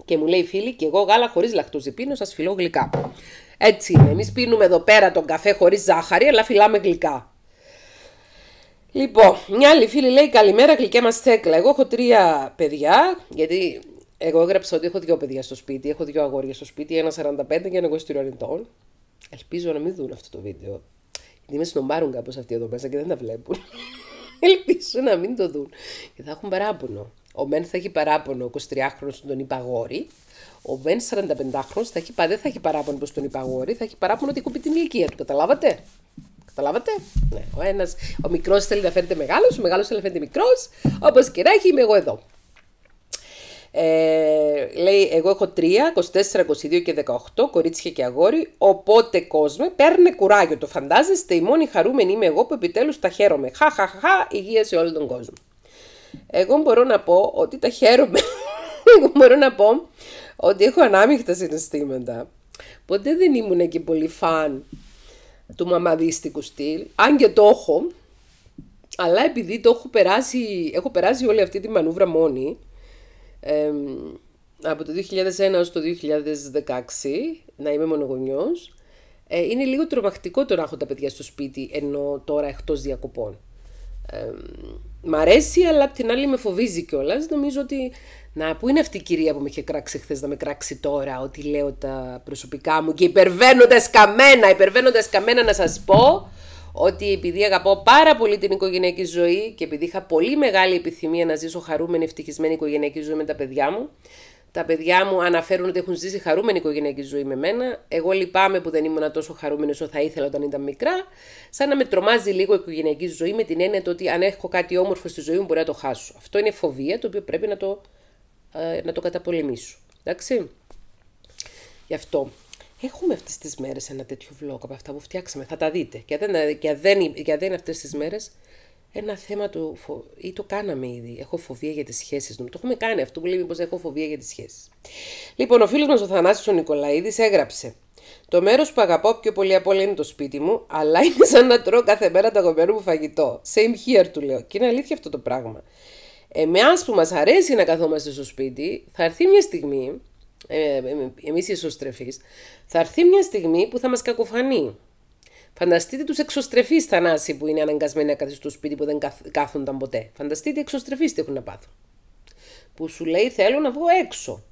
Και μου λέει φίλη, και εγώ γάλα χωρίς λακτόζη πίνω, σας φιλώ γλυκά. Έτσι είναι. Εμείς πίνουμε εδώ πέρα τον καφέ χωρίς ζάχαρη, αλλά φιλάμε γλυκά. Λοιπόν, μια άλλη φίλη λέει: Καλημέρα, γλυκέ μας Θέκλα. Εγώ έχω τρία παιδιά, γιατί εγώ έγραψα ότι έχω δύο παιδιά στο σπίτι. Έχω δύο αγόρια στο σπίτι, ένα 45 και ένα 23 ετών. Ελπίζω να μην δουν αυτό το βίντεο με σνομπάρουν κάπως αυτοί εδώ μέσα και δεν τα βλέπουν. Ελπίζω να μην το δουν. Και θα έχουν παράπονο. Ο Μεν θα έχει παράπονο, ο 23χρονο τον υπαγόρη. Ο Μεν 45χρονο θα έχει, δεν θα έχει παράπονο που τον υπαγόρη, θα έχει παράπονο ότι κουμπί την ηλικία του. Καταλάβατε. Καταλάβατε. Ναι, ο ένας, ο μικρός θέλει να φαίνεται μεγάλος, ο μεγάλος θέλει να φαίνεται μικρός. Όπως και να έχει, είμαι εγώ εδώ. Ε, λέει, εγώ έχω τρία, 24, 22 και 18, κορίτσια και αγόρι. Οπότε κόσμο, παίρνει κουράγιο. Το φαντάζεστε, η μόνη χαρούμενη είμαι εγώ που επιτέλους τα χαίρομαι. Χα, χα, χα, υγεία σε όλο τον κόσμο. Εγώ μπορώ να πω ότι τα χαίρομαι. εγώ μπορώ να πω ότι έχω ανάμειχτα συναισθήματα. Ποτέ δεν ήμουν και πολύ φαν του μαμαδίστικου στυλ, αν και το έχω, αλλά επειδή το έχω περάσει, έχω περάσει όλη αυτή τη μανούβρα μόνη, από το 2001 έως το 2016 να είμαι μονογονιός ε, είναι λίγο τρομακτικό το να έχω τα παιδιά στο σπίτι ενώ τώρα εκτός διακοπών. Ε, μ' αρέσει, αλλά απ' την άλλη με φοβίζει κιόλας. Νομίζω ότι. Να, πού είναι αυτή η κυρία που με είχε κράξει χθες να με κράξει τώρα, ότι λέω τα προσωπικά μου και υπερβαίνοντας καμένα, υπερβαίνοντας καμένα να σας πω ότι επειδή αγαπώ πάρα πολύ την οικογενειακή ζωή και επειδή είχα πολύ μεγάλη επιθυμία να ζήσω χαρούμενη, ευτυχισμένη οικογενειακή ζωή με τα παιδιά μου, τα παιδιά μου αναφέρουν ότι έχουν ζήσει χαρούμενη οικογενειακή ζωή με μένα. Εγώ λυπάμαι που δεν ήμουν τόσο χαρούμενη όσο θα ήθελα όταν ήταν μικρά. Σαν να με τρομάζει λίγο η οικογενειακή ζωή με την έννοια ότι αν έχω κάτι όμορφο στη ζωή μου μπορεί να το χάσω. Αυτό είναι φοβία το οποίο πρέπει να το, ε, να το καταπολεμήσω. Εντάξει. Γι' αυτό. Έχουμε αυτές τις μέρες ένα τέτοιο vlog από αυτά που φτιάξαμε, θα τα δείτε. Και δεν, και δεν, και δεν αυτές τις μέρες ένα θέμα του φο... ή το κάναμε ήδη. Έχω φοβία για τις σχέσεις Το έχουμε κάνει αυτό που λέει πως έχω φοβία για τις σχέσεις. Λοιπόν, ο φίλος μας ο Θανάσης ο Νικολαίδης έγραψε. Το μέρος που αγαπάω πιο πολύ από όλα είναι το σπίτι μου, αλλά είναι σαν να τρώω κάθε μέρα το αγαπημένο μου φαγητό. Same here του λέω. Και είναι αλήθεια αυτό το πράγμα. Εμάς που μας αρέσει να καθόμαστε στο σπίτι, θα έρθει μια στιγμή ε, ε, εμείς οι εσωστρεφείς, θα έρθει μια στιγμή που θα μας κακοφανεί. Φανταστείτε τους εξωστρεφείς, θανάσι που είναι αναγκασμένοι να καθίσουν στο σπίτι που δεν κάθονταν ποτέ. Φανταστείτε εξωστρεφείς τι έχουν να πάθουν. Που σου λέει θέλω να βγω έξω.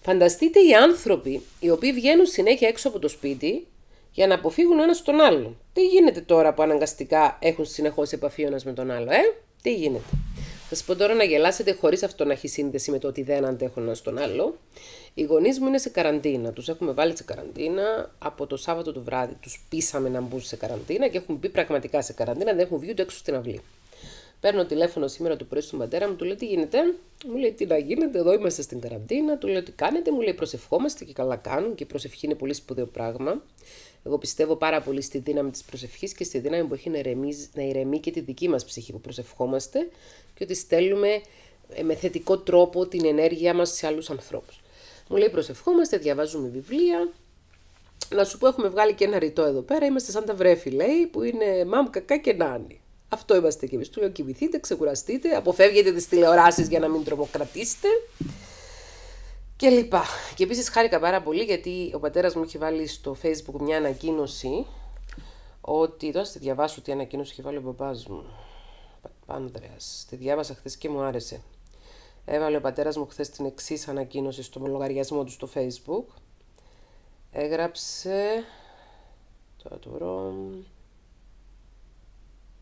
Φανταστείτε οι άνθρωποι οι οποίοι βγαίνουν συνέχεια έξω από το σπίτι για να αποφύγουν ένας τον άλλον. Τι γίνεται τώρα που αναγκαστικά έχουν συνεχώς επαφή ο ένας με τον άλλο, ε? Τι γίνεται. Θα σα πω τώρα να γελάσετε χωρίς αυτό να έχει σύνδεση με το ότι δεν αντέχουν ένα στον άλλο. Οι γονείς μου είναι σε καραντίνα. Τους έχουμε βάλει σε καραντίνα. Από το Σάββατο το βράδυ τους πείσαμε να μπουν σε καραντίνα και έχουν μπει πραγματικά σε καραντίνα. Δεν έχουν βγει ούτε έξω στην αυλή. Παίρνω τηλέφωνο σήμερα το πρωί στον πατέρα μου, του λέω τι γίνεται. Μου λέει τι να γίνεται, εδώ είμαστε στην καραντίνα. Του λέω τι κάνετε, μου λέει προσευχόμαστε και καλά κάνουν και η προσευχή είναι πολύ σπουδαίο πράγμα. Εγώ πιστεύω πάρα πολύ στη δύναμη της προσευχής και στη δύναμη που έχει να, ηρεμεί, και τη δική μας ψυχή που προσευχόμαστε και ότι στέλνουμε ε, με θετικό τρόπο την ενέργειά μας σε άλλους ανθρώπους. Μου λέει προσευχόμαστε, διαβάζουμε βιβλία. Να σου πω, έχουμε βγάλει και ένα ρητό εδώ πέρα. Είμαστε σαν τα βρέφη, λέει, που είναι μαμ, κακά και νάνι. Αυτό είμαστε κι εμείς. Του λέω: Κοιμηθείτε, ξεκουραστείτε, αποφεύγετε τις τηλεοράσεις για να μην τρομοκρατήσετε. Και λοιπά. Και επίσης χάρηκα πάρα πολύ γιατί ο πατέρας μου έχει βάλει στο facebook μια ανακοίνωση ότι, τώρα στη διαβάσω τι ανακοίνωση έχει βάλει ο μπαμπάς μου, Πάντρεας. Τη διάβασα χθες και μου άρεσε. Έβαλε ο πατέρας μου χθες την εξής ανακοίνωση στο λογαριασμό του στο facebook. Έγραψε... Τώρα το βρω...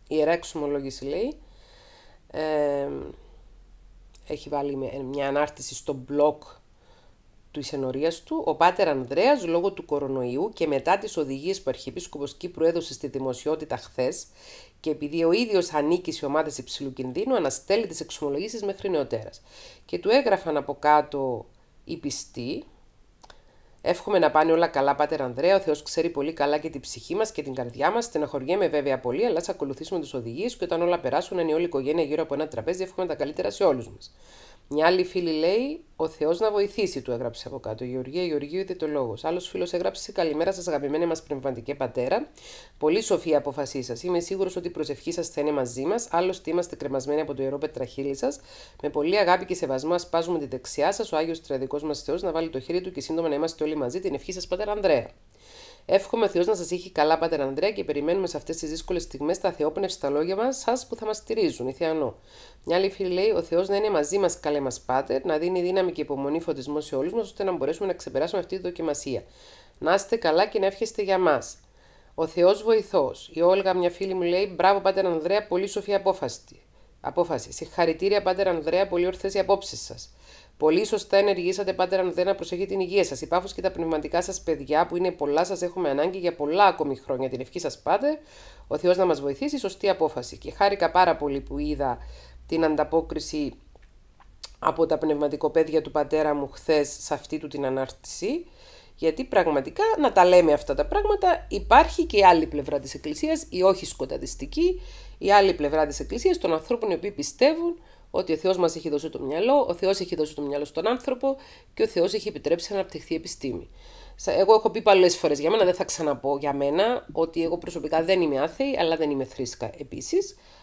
Η ιερά εξομολόγηση λέει. Ε, έχει βάλει μια ανάρτηση στο blog του ενορίας του, ο πάτερ ανδρέας λόγω του κορονοϊού και μετά τις οδηγίες που ο Αρχιεπίσκοπος Κύπρου έδωσε στη δημοσιότητα χθες και επειδή ο ίδιος ανήκει σε ομάδες υψηλού κινδύνου, αναστέλει τις εξομολογήσεις μέχρι νεοτέρας. Και του έγραφαν από κάτω οι πιστοί. Εύχομαι να πάνε όλα καλά, Πάτερ Ανδρέα. Ο Θεός ξέρει πολύ καλά και την ψυχή μας και την καρδιά μας. Στεναχωριέμαι βέβαια πολύ, αλλά ας ακολουθήσουμε τις οδηγίες και όταν όλα περάσουν, είναι όλη η οικογένεια γύρω από ένα τραπέζι. Εύχομαι τα καλύτερα σε όλους μας. Μια άλλη φίλη λέει: Ο Θεός να βοηθήσει, του έγραψε από κάτω. Γεωργία, Γεωργίου, είδε το λόγος. Άλλος φίλος έγραψε: Καλημέρα σας, αγαπημένη μας πνευματική πατέρα. Πολύ σοφή η αποφασή σας. Είμαι σίγουρος ότι η προσευχή σας θα είναι μαζί μας. Άλλωστε, είμαστε κρεμασμένοι από το ιερό πετραχύλι σας. Με πολύ αγάπη και σεβασμό, ασπάζουμε τη δεξιά σας. Ο Άγιος Τραδικό μας Θεός να βάλει το χέρι του και σύντομα να είμαστε όλοι μαζί. Την ευχή σας, πατέρα Ανδρέα. Εύχομαι ο Θεός να σας έχει καλά, Πάτερ Ανδρέα, και περιμένουμε σε αυτές τις δύσκολες στιγμές τα θεόπνευση, τα λόγια μας, σας που θα μας στηρίζουν, η Θεανό. Μια άλλη φίλη λέει: Ο Θεός να είναι μαζί μας, καλέ μας, Πάτερ, να δίνει δύναμη και υπομονή φωτισμό σε όλους μας, ώστε να μπορέσουμε να ξεπεράσουμε αυτή τη δοκιμασία. Να είστε καλά και να εύχεστε για μας. Ο Θεός βοηθός. Η Όλγα, μια φίλη μου λέει: Μπράβο, Πάτερ Ανδρέα, πολύ σοφή απόφαση. απόφαση. Συγχαρητήρια, Πάτερ Ανδρέα, πολύ ορθές οι απόψεις σας. Πολύ σωστά ενεργήσατε Πάτερα ρανδέ να προσέχετε την υγεία σας. Η και τα πνευματικά σας παιδιά που είναι πολλά σας έχουμε ανάγκη για πολλά ακόμη χρόνια. Την ευχή σας πάτε. Ο Θεός να μας βοηθήσει. Σωστή απόφαση. Και χάρηκα πάρα πολύ που είδα την ανταπόκριση από τα πνευματικοπαίδια του πατέρα μου χθες σε αυτή του την ανάρτηση. Γιατί πραγματικά να τα λέμε αυτά τα πράγματα υπάρχει και η άλλη πλευρά της εκκλησίας, η όχι σκοταδιστική, η άλλη πλευρά της εκκλησίας, των ανθρώπων οι οποίοι πιστεύουν ότι ο Θεός μας έχει δώσει το μυαλό, ο Θεός έχει δώσει το μυαλό στον άνθρωπο και ο Θεός έχει επιτρέψει να αναπτυχθεί επιστήμη. Εγώ έχω πει πολλέ φορές για μένα, δεν θα ξαναπώ για μένα, ότι εγώ προσωπικά δεν είμαι άθεη, αλλά δεν είμαι θρήσκα επίσης.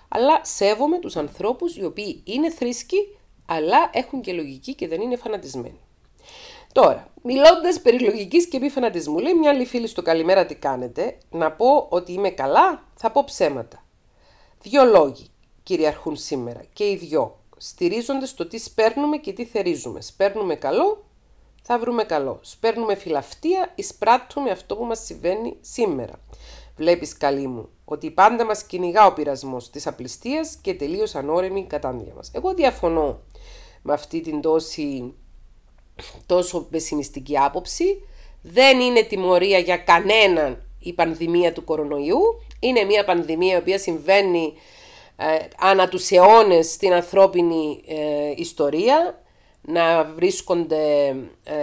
Αλλά σέβομαι τους ανθρώπους οι οποίοι είναι θρήσκοι, αλλά έχουν και λογική και δεν είναι φανατισμένοι. Τώρα, μιλώντας περί λογικής και μη φανατισμού, λέει μια άλλη φίλη στο καλημέρα τι κάνετε, να πω ότι είμαι καλά, θα πω ψέματα. Δύο λόγοι κυριαρχούν σήμερα και οι δυο στηρίζονται στο τι σπέρνουμε και τι θερίζουμε. Σπέρνουμε καλό, θα βρούμε καλό. Σπέρνουμε φιλαυτία, εισπράττουμε αυτό που μας συμβαίνει σήμερα. Βλέπεις καλή μου ότι πάντα μας κυνηγά ο πειρασμός της απληστίας και τελείως ανώρεμη κατάντια μας. Εγώ διαφωνώ με αυτή την τόση, τόσο πεσημιστική άποψη. Δεν είναι τιμωρία για κανέναν η πανδημία του κορονοϊού. Είναι μια πανδημία η οποία συμβαίνει ε, ανά τους αιώνες στην ανθρώπινη ε, ιστορία, να βρίσκονται ε,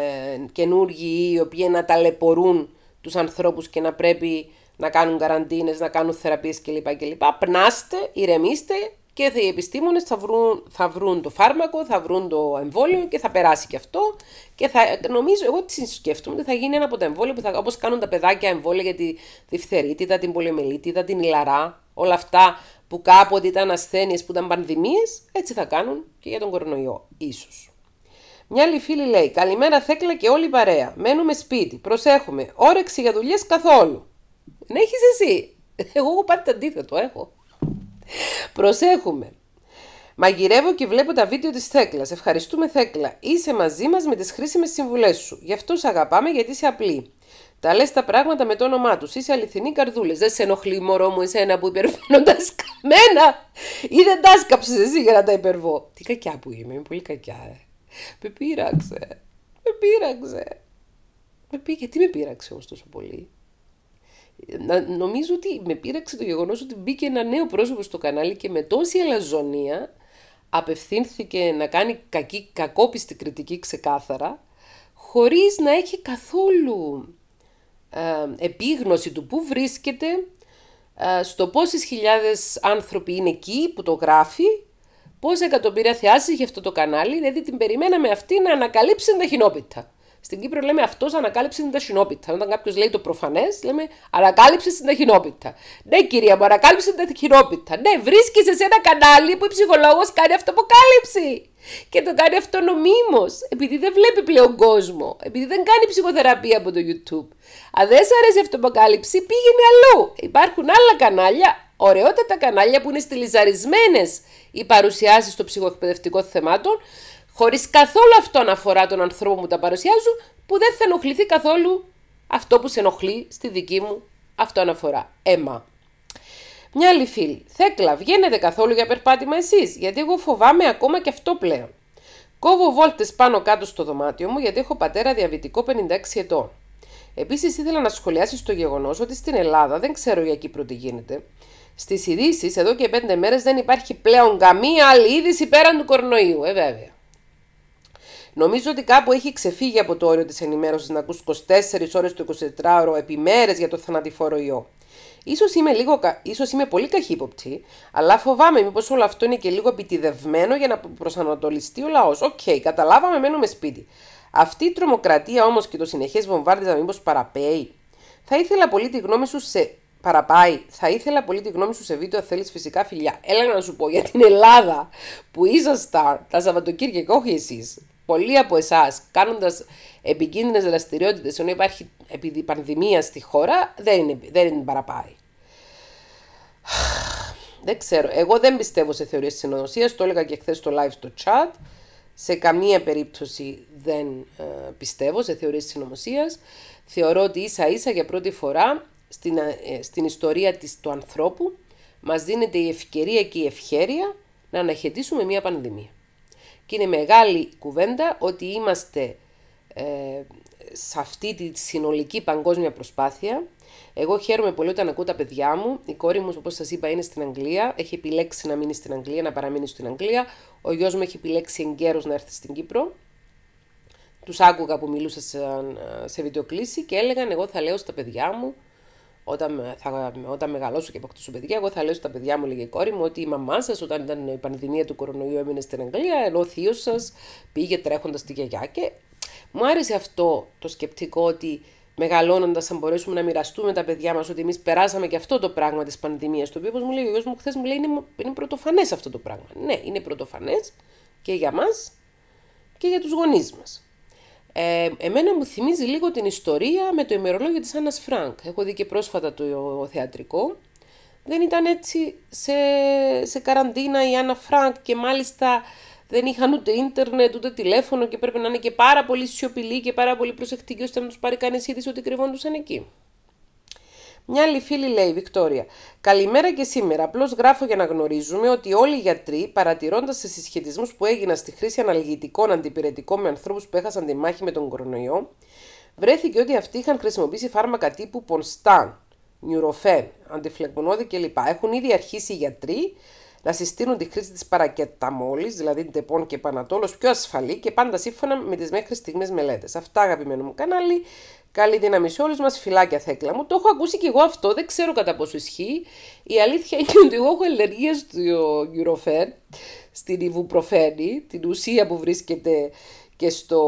καινούργοι οι οποίοι να ταλαιπωρούν τους ανθρώπους και να πρέπει να κάνουν καραντίνες, να κάνουν θεραπείες κλπ. κλπ. Πνάστε, ηρεμήστε και οι επιστήμονες θα βρουν, θα βρουν το φάρμακο, θα βρουν το εμβόλιο και θα περάσει και αυτό. Και θα, νομίζω, εγώ τι σκέφτομαι, ότι θα γίνει ένα από τα εμβόλια που θα, όπως κάνουν τα παιδάκια εμβόλια για τη διφθερίτιδα, την πολυμελίτιδα, την ηλαρά, όλα αυτά που κάποτε ήταν ασθένειες που ήταν πανδημίες, έτσι θα κάνουν και για τον κορονοϊό, ίσως. Μια άλλη φίλη λέει: Καλημέρα, Θέκλα και όλη η παρέα. Μένουμε σπίτι, προσέχουμε. Όρεξη για δουλειές καθόλου. Δεν έχεις εσύ. Εγώ έχω πάρει το αντίθετο, έχω. Προσέχουμε. Μαγειρεύω και βλέπω τα βίντεο της Θέκλας. Ευχαριστούμε, Θέκλα. Είσαι μαζί μας με τις χρήσιμες συμβουλές σου. Γι' αυτό σε αγαπάμε γιατί είσαι απλή. Τα λες τα πράγματα με το όνομά τους. Είσαι αληθινή καρδούλες. Δεν σε ενοχλεί μωρό μου εσένα που υπερβαίνοντα καμένα Ή δεν τα σκαψε εσύ για να τα υπερβώ. Τι κακιά που είμαι, είμαι πολύ κακιά. Ε. Με πείραξε. Με πείραξε. Με πεί... Γιατί με πείραξε όμως τόσο πολύ. Να, νομίζω ότι με πείραξε το γεγονός ότι μπήκε ένα νέο πρόσωπο στο κανάλι και με τόση αλαζονία απευθύνθηκε να κάνει κακή, κακόπιστη κριτική ξεκάθαρα, χωρίς να έχει καθόλου ε, επίγνωση του που βρίσκεται, ε, στο πόσες χιλιάδες άνθρωποι είναι εκεί που το γράφει, πόσα εκατομμύρια θεάσεις για αυτό το κανάλι, δηλαδή την περιμέναμε αυτή να ανακαλύψει τα χινόπιτα. Στην Κύπρο λέμε αυτός ανακάλυψε την ταχυνόπιτα. Όταν κάποιος λέει το προφανές, λέμε ανακάλυψε την ταχυνόπιτα. Ναι, κυρία μου, ανακάλυψε την ταχυνόπιτα. Ναι, βρίσκεσαι σε ένα κανάλι που η ψυχολόγος κάνει αυτοποκάλυψη και το κάνει αυτό επειδή δεν βλέπει πλέον κόσμο, επειδή δεν κάνει ψυχοθεραπεία από το YouTube. Αν δεν σ' αρέσει αυτοποκάλυψη, πήγαινε αλλού. Υπάρχουν άλλα κανάλια, ωραιότατα κανάλια που είναι στυλιζαρισμένες οι παρουσιάσεις των ψυχοεκπαιδευτικών θεμάτων, χωρίς καθόλου αυτό να αφορά τον ανθρώπο που τα παρουσιάζουν, που δεν θα ενοχληθεί καθόλου αυτό που σε ενοχλεί στη δική μου αυτό αναφορά. Έμα. Μια άλλη φίλη. Θέκλα, βγαίνετε καθόλου για περπάτημα εσείς, γιατί εγώ φοβάμαι ακόμα και αυτό πλέον. Κόβω βόλτες πάνω κάτω στο δωμάτιο μου, γιατί έχω πατέρα διαβητικό 56 ετών. Επίσης, ήθελα να σχολιάσεις το γεγονός ότι στην Ελλάδα δεν ξέρω για Κύπρο τι γίνεται. Στις ειδήσεις, εδώ και πέντε μέρες δεν υπάρχει πλέον καμία άλλη είδηση πέραν του κορονοϊού, ε βέβαια. Νομίζω ότι κάπου έχει ξεφύγει από το όριο της ενημέρωσης να ακούς 24 ώρες το 24ωρο επιμέρε για το θανατηφόρο ιό. Ίσως είμαι, είμαι πολύ καχύποπτη, αλλά φοβάμαι μήπως όλο αυτό είναι και λίγο επιτιδευμένο για να προσανατολιστεί ο λαός. Οκ, okay, καταλάβαμε, μένουμε σπίτι. Αυτή η τρομοκρατία όμως και το συνεχές βομβάρδιζα μήπως παραπέει. Θα ήθελα πολύ τη γνώμη σου σε... Παραπάει. Θα ήθελα πολύ τη γνώμη σου σε βίντεο, θέλεις φυσικά φιλιά. Έλα να σου πω για την Ελλάδα που ήσασταν τα Σαββατοκύριακα, όχι εσείς πολλοί από εσάς κάνοντας επικίνδυνες δραστηριότητες ενώ υπάρχει επειδή πανδημία στη χώρα, δεν, είναι, δεν παραπάει. Δεν ξέρω. Εγώ δεν πιστεύω σε θεωρίες συνωμοσία. Το έλεγα και χθες στο live στο chat. Σε καμία περίπτωση δεν ε, πιστεύω σε θεωρίες συνωμοσία. Θεωρώ ότι ίσα ίσα για πρώτη φορά στην, ε, στην ιστορία της, του ανθρώπου μας δίνεται η ευκαιρία και η ευχέρεια να αναχαιτήσουμε μια πανδημία. Και είναι μεγάλη κουβέντα ότι είμαστε ε, σε αυτή τη συνολική παγκόσμια προσπάθεια. Εγώ χαίρομαι πολύ όταν ακούω τα παιδιά μου. Η κόρη μου, όπως σας είπα, είναι στην Αγγλία. Έχει επιλέξει να μείνει στην Αγγλία, να παραμείνει στην Αγγλία. Ο γιος μου έχει επιλέξει εγκαίρως να έρθει στην Κύπρο. Τους άκουγα που μιλούσαν ε, σε βιντεοκλήση και έλεγαν: Εγώ θα λέω στα παιδιά μου όταν, θα, όταν μεγαλώσω και αποκτήσω παιδιά, εγώ θα λέω στα παιδιά μου, λέγε η κόρη μου, ότι η μαμά σας, όταν ήταν η πανδημία του κορονοϊού, έμεινε στην Αγγλία, ενώ ο θείος σας πήγε τρέχοντας τη γιαγιά. Και μου άρεσε αυτό το σκεπτικό ότι μεγαλώνοντας, αν μπορέσουμε να μοιραστούμε τα παιδιά μας, ότι εμείς περάσαμε και αυτό το πράγμα της πανδημίας. Το οποίο, όπως μου λέει ο γιος μου, χθες μου λέει είναι, είναι πρωτοφανές αυτό το πράγμα. Ναι, είναι πρωτοφανές και για μας και για τους γονείς μας. Ε, εμένα μου θυμίζει λίγο την ιστορία με το ημερολόγιο της Άννας Φρανκ. Έχω δει και πρόσφατα το θεατρικό. Δεν ήταν έτσι σε, σε καραντίνα η Άννα Φρανκ και μάλιστα δεν είχαν ούτε ίντερνετ ούτε τηλέφωνο και πρέπει να είναι και πάρα πολύ σιωπηλοί και πάρα πολύ προσεκτικοί ώστε να τους πάρει κανείς είδηση ότι κρυβόντουσαν εκεί. Μια άλλη φίλη λέει, Βικτόρια, Καλημέρα και σήμερα. Απλώς γράφω για να γνωρίζουμε ότι όλοι οι γιατροί, παρατηρώντας τις συσχετισμούς που έγιναν στη χρήση αναλγητικών αντιπηρετικών με ανθρώπους που έχασαν τη μάχη με τον κορονοϊό, βρέθηκε ότι αυτοί είχαν χρησιμοποιήσει φάρμακα τύπου Πονστάν, Νιουροφέν, Αντιφλεγμονώδη κλπ. Έχουν ήδη αρχίσει οι γιατροί να συστήνουν τη χρήση της παρακεταμόλης, δηλαδή τεπών και πανατόλο, πιο ασφαλή και πάντα σύμφωνα με τις μέχρι στιγμή μελέτες. Αυτά, αγαπημένο μου κανάλι. Καλή δύναμη σε όλους μας, φυλάκια θέκλα μου. Το έχω ακούσει και εγώ αυτό, δεν ξέρω κατά πόσο ισχύει. Η αλήθεια είναι ότι εγώ έχω αλλεργία στο Eurofen, στην Ιβουπροφένη, την ουσία που βρίσκεται και στο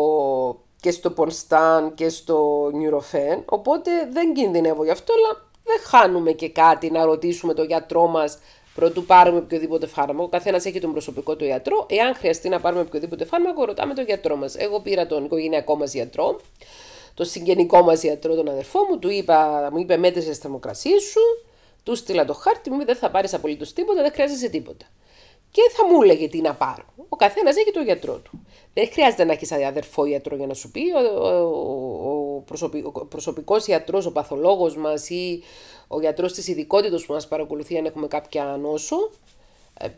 και στο Πονστάν και στο Νιουροφέν, οπότε δεν κινδυνεύω γι' αυτό, αλλά δεν χάνουμε και κάτι να ρωτήσουμε το γιατρό μας Προτού πάρουμε οποιοδήποτε φάρμακο, καθένας έχει τον προσωπικό του ιατρό. Εάν χρειαστεί να πάρουμε οποιοδήποτε φάρμακο, ρωτάμε τον γιατρό μας. Εγώ πήρα τον οικογενειακό μας γιατρό, τον συγγενικό μας γιατρό, τον αδερφό μου, του είπα, μου είπε μέτρησες τη θερμοκρασία σου, του στείλα το χάρτη, μου είπε δεν θα πάρεις απολύτως τίποτα, δεν χρειάζεσαι τίποτα. Και θα μου έλεγε τι να πάρω. Ο καθένας έχει τον γιατρό του. Δεν χρειάζεται να έχεις αδερφό γιατρό για να σου πει. ο, προσωπικό, προσωπικός ιατρός, ο παθολόγος μας ή ο γιατρός της ειδικότητας που μας παρακολουθεί αν έχουμε κάποια νόσο. Ε,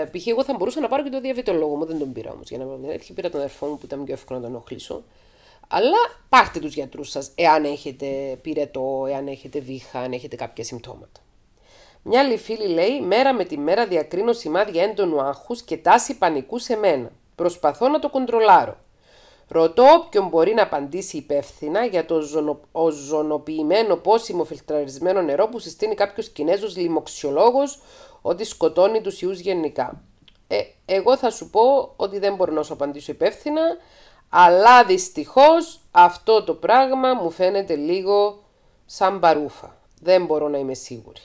ε, π.χ. εγώ θα μπορούσα να πάρω και το διαβητολόγο μου, δεν τον πήρα όμως για να μην έρχεται. Πήρα τον ερφό μου που ήταν πιο εύκολο να τον οχλήσω. Αλλά πάρτε τους γιατρούς σας εάν έχετε πυρετό, εάν έχετε βήχα, αν έχετε κάποια συμπτώματα. Μια άλλη φίλη λέει: Μέρα με τη μέρα διακρίνω σημάδια έντονου άγχους και τάση πανικού σε μένα. Προσπαθώ να το κοντρολάρω. Ρωτώ όποιον μπορεί να απαντήσει υπεύθυνα για το ζωνοποιημένο πόσιμο φιλτραρισμένο νερό που συστήνει κάποιος Κινέζος λιμοξιολόγο ότι σκοτώνει τους ιούς γενικά. Ε, εγώ θα σου πω ότι δεν μπορώ να σου απαντήσω υπεύθυνα, αλλά δυστυχώς αυτό το πράγμα μου φαίνεται λίγο σαν παρούφα. Δεν μπορώ να είμαι σίγουρη.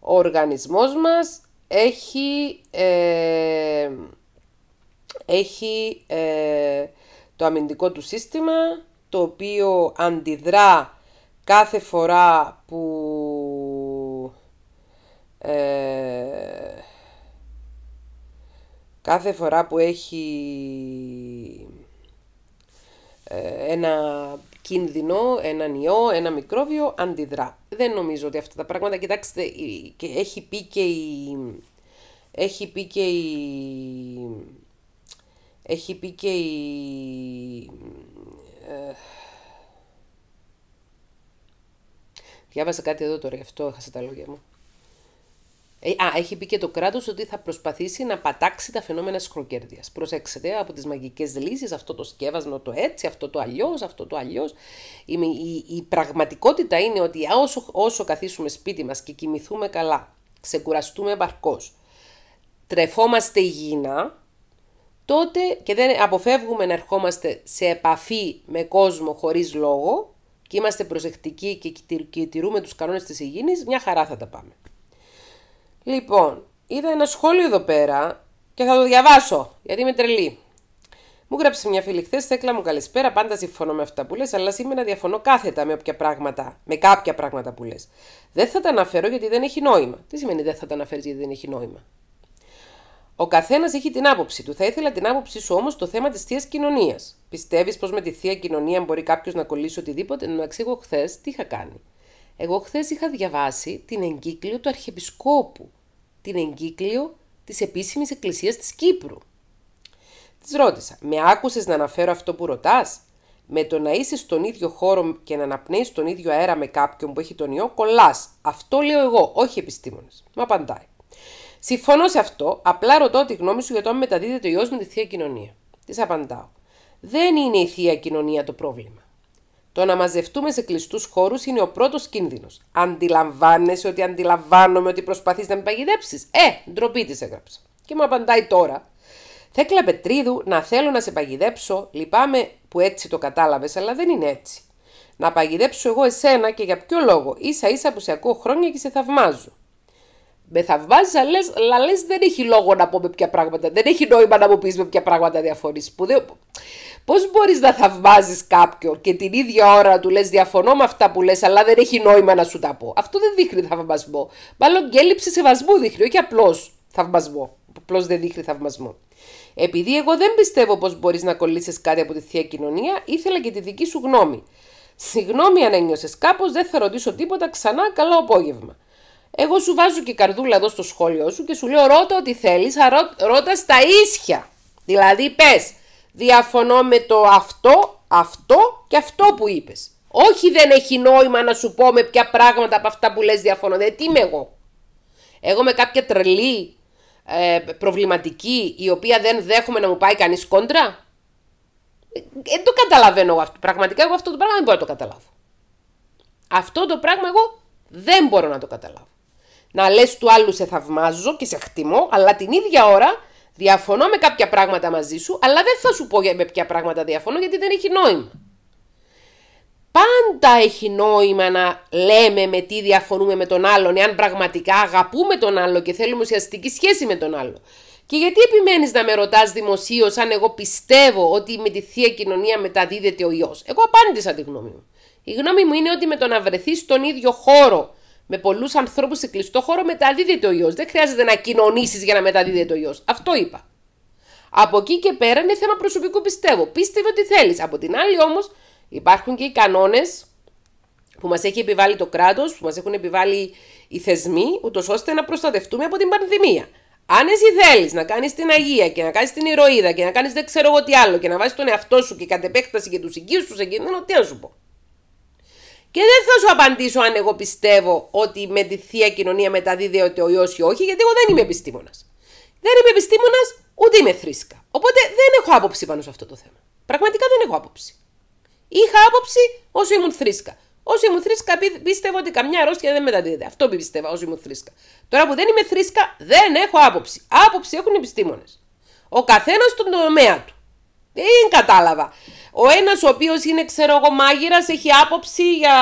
Ο οργανισμός μας έχει, ε, έχει ε, το αμυντικό του σύστημα, το οποίο αντιδρά κάθε φορά που ε, κάθε φορά που έχει ε, ένα κίνδυνο, ένα ιό, ένα μικρόβιο, αντιδρά. Δεν νομίζω ότι αυτά τα πράγματα, κοιτάξτε, και έχει πει και η, έχει πει και η έχει πει και η... Ε, Διάβασα κάτι εδώ τώρα, γι' αυτό έχασα τα λόγια μου. Ε, α, έχει πει και το κράτος ότι θα προσπαθήσει να πατάξει τα φαινόμενα της Προσέξτε, από τις μαγικές λύσεις, αυτό το σκεύασμα το έτσι, αυτό το αλλιώς, αυτό το αλλιώς. Η, η, η, πραγματικότητα είναι ότι όσο, όσο καθίσουμε σπίτι μας και κοιμηθούμε καλά, ξεκουραστούμε επαρκώς, τρεφόμαστε υγιεινά, τότε και δεν αποφεύγουμε να ερχόμαστε σε επαφή με κόσμο χωρίς λόγο και είμαστε προσεκτικοί και τηρούμε τους κανόνες της υγιεινής, μια χαρά θα τα πάμε. Λοιπόν, είδα ένα σχόλιο εδώ πέρα και θα το διαβάσω, γιατί είμαι τρελή. Μου γράψε μια φίλη χθες, Θέκλα μου καλησπέρα. Πάντα συμφωνώ με αυτά που λες, αλλά σήμερα διαφωνώ κάθετα με, όποια πράγματα, με κάποια πράγματα που λες. Δεν θα τα αναφέρω γιατί δεν έχει νόημα. Τι σημαίνει δεν θα τα αναφέρεις γιατί δεν έχει νόημα. Ο καθένας έχει την άποψη του. Θα ήθελα την άποψή σου όμως στο θέμα της θείας κοινωνίας. Πιστεύεις πως με τη θεία κοινωνία μπορεί κάποιος να κολλήσει οτιδήποτε. Να εγώ χθες τι είχα κάνει. Εγώ χθες είχα διαβάσει την εγκύκλιο του Αρχιεπισκόπου. Την εγκύκλιο της επίσημης εκκλησίας της Κύπρου. Της ρώτησα, με άκουσες να αναφέρω αυτό που ρωτάς. Με το να είσαι στον ίδιο χώρο και να αναπνέεις τον ίδιο αέρα με κάποιον που έχει τον ιό, κολλάς. Αυτό λέω εγώ, όχι επιστήμονες. Μα απαντάει. Συμφωνώ σε αυτό, απλά ρωτώ τη γνώμη σου για το αν μεταδίδεται ο ιός με τη θεία κοινωνία. Της απαντάω. Δεν είναι η θεία κοινωνία το πρόβλημα. Το να μαζευτούμε σε κλειστούς χώρους είναι ο πρώτος κίνδυνος. Αντιλαμβάνεσαι ότι αντιλαμβάνομαι ότι προσπαθείς να με παγιδέψεις. Ε, ντροπή της έγραψα. Και μου απαντάει τώρα. Θέκλα Πετρίδου, να θέλω να σε παγιδέψω. Λυπάμαι που έτσι το κατάλαβες, αλλά δεν είναι έτσι. Να παγιδέψω εγώ εσένα και για ποιο λόγο, ίσα ίσα που σε ακούω χρόνια και σε θαυμάζω με θαυμάζεις, αλλά λες, δεν έχει λόγο να πω με ποια πράγματα, δεν έχει νόημα να μου πεις με ποια πράγματα διαφωνείς. Πώ Πώ Πώς να θαυμάζεις κάποιον και την ίδια ώρα του λες διαφωνώ με αυτά που λες, αλλά δεν έχει νόημα να σου τα πω. Αυτό δεν δείχνει θαυμασμό. Μάλλον και έλλειψη σεβασμού δείχνει, όχι απλώς θαυμασμό. Απλώς δεν δείχνει θαυμασμό. Επειδή εγώ δεν πιστεύω πώ μπορείς να κολλήσεις κάτι από τη Θεία Κοινωνία, ήθελα και τη δική σου γνώμη. Συγγνώμη αν ένιωσες κάπως, δεν θα ρωτήσω τίποτα ξανά. Καλό απόγευμα. Εγώ σου βάζω και καρδούλα εδώ στο σχόλιο σου και σου λέω ρώτα ό,τι θέλεις, ρώτα στα ίσια. Δηλαδή πες, διαφωνώ με το αυτό, αυτό και αυτό που είπες. Όχι δεν έχει νόημα να σου πω με ποια πράγματα από αυτά που λες διαφωνώ. Δεν τι είμαι εγώ. Εγώ με κάποια τρελή ε, προβληματική η οποία δεν δέχομαι να μου πάει κανείς κόντρα. Ε, δεν το καταλαβαίνω εγώ αυτό. Πραγματικά εγώ αυτό το πράγμα δεν μπορώ να το καταλάβω. Αυτό το πράγμα εγώ δεν μπορώ να το καταλάβω να λες του άλλου σε θαυμάζω και σε χτιμώ, αλλά την ίδια ώρα διαφωνώ με κάποια πράγματα μαζί σου, αλλά δεν θα σου πω με ποια πράγματα διαφωνώ γιατί δεν έχει νόημα. Πάντα έχει νόημα να λέμε με τι διαφωνούμε με τον άλλον, εάν πραγματικά αγαπούμε τον άλλο και θέλουμε ουσιαστική σχέση με τον άλλο. Και γιατί επιμένεις να με ρωτάς δημοσίως αν εγώ πιστεύω ότι με τη Θεία Κοινωνία μεταδίδεται ο ιός. Εγώ απάντησα τη γνώμη μου. Η γνώμη μου είναι ότι με το να βρεθείς στον ίδιο χώρο με πολλούς ανθρώπους σε κλειστό χώρο μεταδίδεται ο ιό. Δεν χρειάζεται να κοινωνήσεις για να μεταδίδεται ο ιό. Αυτό είπα. Από εκεί και πέρα είναι θέμα προσωπικού πιστεύω. Πίστευε ότι θέλεις. Από την άλλη όμως υπάρχουν και οι κανόνες που μας έχει επιβάλει το κράτος, που μας έχουν επιβάλει οι θεσμοί, ούτως ώστε να προστατευτούμε από την πανδημία. Αν εσύ θέλεις να κάνεις την Αγία και να κάνεις την ηρωίδα και να κάνεις δεν ξέρω εγώ τι άλλο και να βάζεις τον εαυτό σου και κατ' επέκταση και τους οικείους σου σε κίνδυνο, τι να σου πω. Και δεν θα σου απαντήσω αν εγώ πιστεύω ότι με τη θεία κοινωνία μεταδίδεται ο ιός ή όχι, γιατί εγώ δεν είμαι επιστήμονας. Δεν είμαι επιστήμονας, ούτε είμαι θρήσκα. Οπότε δεν έχω άποψη πάνω σε αυτό το θέμα. Πραγματικά δεν έχω άποψη. Είχα άποψη όσο ήμουν θρήσκα. Όσο ήμουν θρήσκα, πίστευα ότι καμιά αρρώστια δεν μεταδίδεται. Αυτό πίστευα όσο ήμουν θρήσκα. Τώρα που δεν είμαι θρήσκα, δεν έχω άποψη. Άποψη έχουν επιστήμονες. Ο καθένας τον τομέα του. Δεν κατάλαβα ο ένας ο οποίος είναι, ξέρω εγώ, μάγειρας έχει άποψη για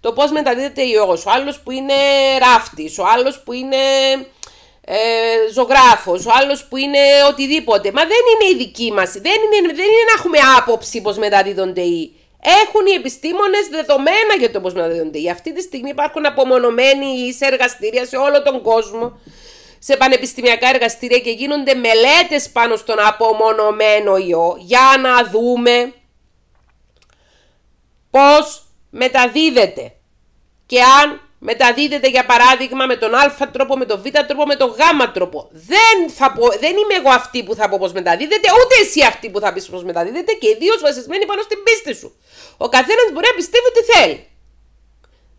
το πώς μεταδίδεται η όγο. Ο άλλος που είναι ράφτης, ο άλλος που είναι ε, ζωγράφος, ο άλλος που είναι οτιδήποτε. Μα δεν είναι η δική μας. Δεν είναι, δεν είναι να έχουμε άποψη πώς μεταδίδονται οι. Έχουν οι επιστήμονες δεδομένα για το πώς μεταδίδονται. οι. αυτή τη στιγμή υπάρχουν απομονωμένοι σε εργαστήρια σε όλο τον κόσμο σε πανεπιστημιακά εργαστήρια και γίνονται μελέτες πάνω στον απομονωμένο ιό για να δούμε πώς μεταδίδεται και αν μεταδίδεται για παράδειγμα με τον α τρόπο, με τον β τρόπο, με τον γ τρόπο. Δεν, θα δεν είμαι εγώ αυτή που θα πω πώς μεταδίδεται, ούτε εσύ αυτή που θα πεις πώς μεταδίδεται και ιδίως βασισμένη πάνω στην πίστη σου. Ο καθένας μπορεί να πιστεύει ότι θέλει.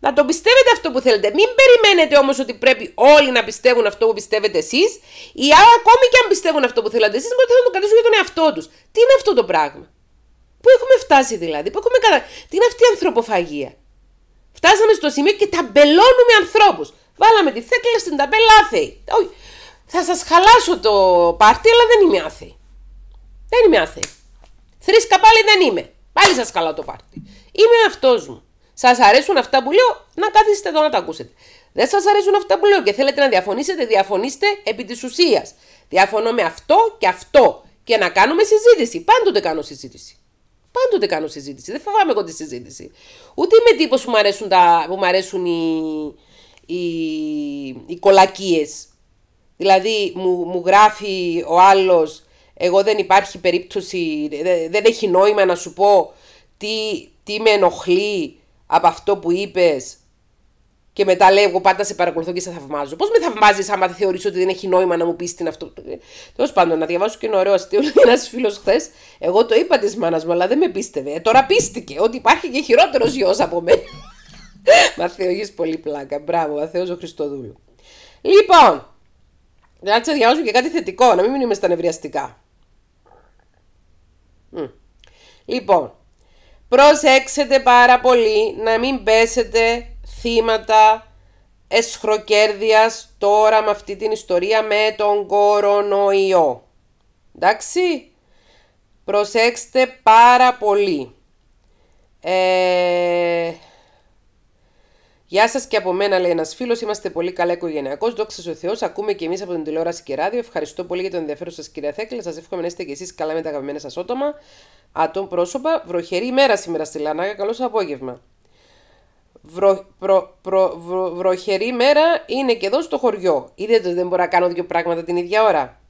Να το πιστεύετε αυτό που θέλετε. Μην περιμένετε όμως ότι πρέπει όλοι να πιστεύουν αυτό που πιστεύετε εσείς, ή ακόμη και αν πιστεύουν αυτό που θέλετε εσείς, μπορείτε να το κρατήσουν για τον εαυτό τους. Τι είναι αυτό το πράγμα. Πού έχουμε φτάσει δηλαδή, πού έχουμε κατα... Τι είναι αυτή η ανθρωποφαγία. Φτάσαμε στο σημείο και ταμπελώνουμε ανθρώπους. Βάλαμε τη θέκλα στην ταμπέλα άθεη. Θα σας χαλάσω το πάρτι, αλλά δεν είμαι άθεη. Δεν είμαι άθεη. Θρήσκα πάλι δεν είμαι. Πάλι σας χαλάω το πάρτι. Είμαι αυτός μου. Σας αρέσουν αυτά που λέω, να κάθεστε εδώ να τα ακούσετε. Δεν σας αρέσουν αυτά που λέω και θέλετε να διαφωνήσετε, διαφωνήστε επί της ουσίας. Διαφωνώ με αυτό και αυτό. Και να κάνουμε συζήτηση. Πάντοτε κάνω συζήτηση. Πάντοτε κάνω συζήτηση. Δεν φοβάμαι εγώ τη συζήτηση. Ούτε είμαι τύπος που μου αρέσουν, τα, που οι, οι, κολακίες. Δηλαδή, μου, μου γράφει ο άλλος, εγώ δεν υπάρχει περίπτωση, δεν, δεν έχει νόημα να σου πω τι, τι με ενοχλεί από αυτό που είπες και μετά λέει: Εγώ πάντα σε παρακολουθώ και σε θαυμάζω. Πώς με θαυμάζεις άμα θεωρείς ότι δεν έχει νόημα να μου πεις την αυτό. Τέλος πάντων, να διαβάσω και ένα ωραίο αστείο. Λέει ένας φίλος χθες: Εγώ το είπα της μάνας μου, αλλά δεν με πίστευε. Ε, τώρα πίστηκε ότι υπάρχει και χειρότερος γιος από μένα. Μα έχει πολύ πλάκα. Μπράβο, Αθέο ο Χριστοδούλου. Λοιπόν, να τη διαβάζω και κάτι θετικό, να μην μείνουμε στα νευριαστικά. Λοιπόν, Προσέξετε πάρα πολύ να μην πέσετε θύματα εσχροκέρδειας τώρα με αυτή την ιστορία με τον κορονοϊό. Εντάξει, προσέξτε πάρα πολύ. Ε, γεια σας και από μένα, λέει ένας φίλος, Είμαστε πολύ καλά οικογενειακός, Δόξα ο Θεός, ακούμε και εμείς από την τηλεόραση και ράδιο. Ευχαριστώ πολύ για τον ενδιαφέρον σας κυρία Θέκλα. Σας εύχομαι να είστε και εσείς καλά με τα αγαπημένα σας ότομα. Ατόν πρόσωπα, βροχερή ημέρα σήμερα στη Λανάκα, καλό απόγευμα. βροχερή μέρα είναι και εδώ στο χωριό. Είδατε ότι δεν μπορώ να κάνω δύο πράγματα την ίδια ώρα.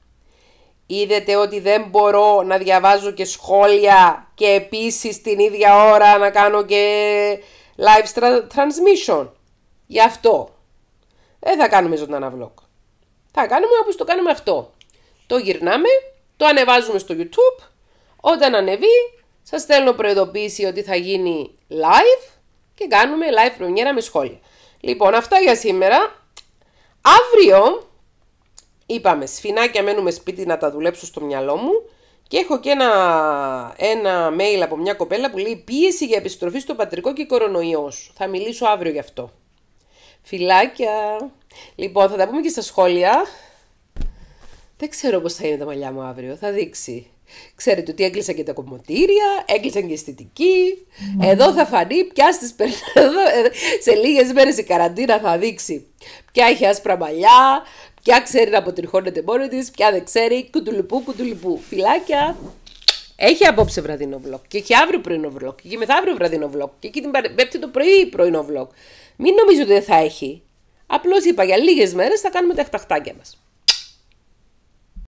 Είδατε ότι δεν μπορώ να διαβάζω και σχόλια και επίσης την ίδια ώρα να κάνω και live transmission. Γι' αυτό δεν θα κάνουμε ζωντανά vlog. Θα κάνουμε όπως το κάνουμε αυτό. Το γυρνάμε, το ανεβάζουμε στο YouTube όταν ανεβεί, σας στέλνω προειδοποίηση ότι θα γίνει live και κάνουμε live προμιέρα με σχόλια. Λοιπόν, αυτά για σήμερα. Αύριο, είπαμε, σφινάκια μένουμε σπίτι να τα δουλέψω στο μυαλό μου και έχω και ένα, ένα mail από μια κοπέλα που λέει «Πίεση για επιστροφή στο πατρικό και κορονοϊός». Θα μιλήσω αύριο γι' αυτό. Φιλάκια! Λοιπόν, θα τα πούμε και στα σχόλια. Δεν ξέρω πώς θα είναι τα μαλλιά μου αύριο. Θα δείξει. Ξέρετε ότι έκλεισαν και τα κομμωτήρια, έκλεισαν και αισθητική. Mm. Εδώ θα φανεί πια στις ε, σε λίγες μέρες η καραντίνα θα δείξει ποια έχει άσπρα μαλλιά, ποια ξέρει να αποτριχώνεται μόνη της, ποια δεν ξέρει, κουτουλουπού, κουτουλουπού. Φιλάκια! Έχει απόψε βραδινό βλοκ και έχει αύριο πρωινό βλοκ και μεθαύριο βραδινό βλοκ και εκεί την Πέμπτη το πρωί πρωινό βλοκ. Μην νομίζω ότι δεν θα έχει. Απλώς είπα για λίγες μέρες θα κάνουμε τα χταχτάκια μας.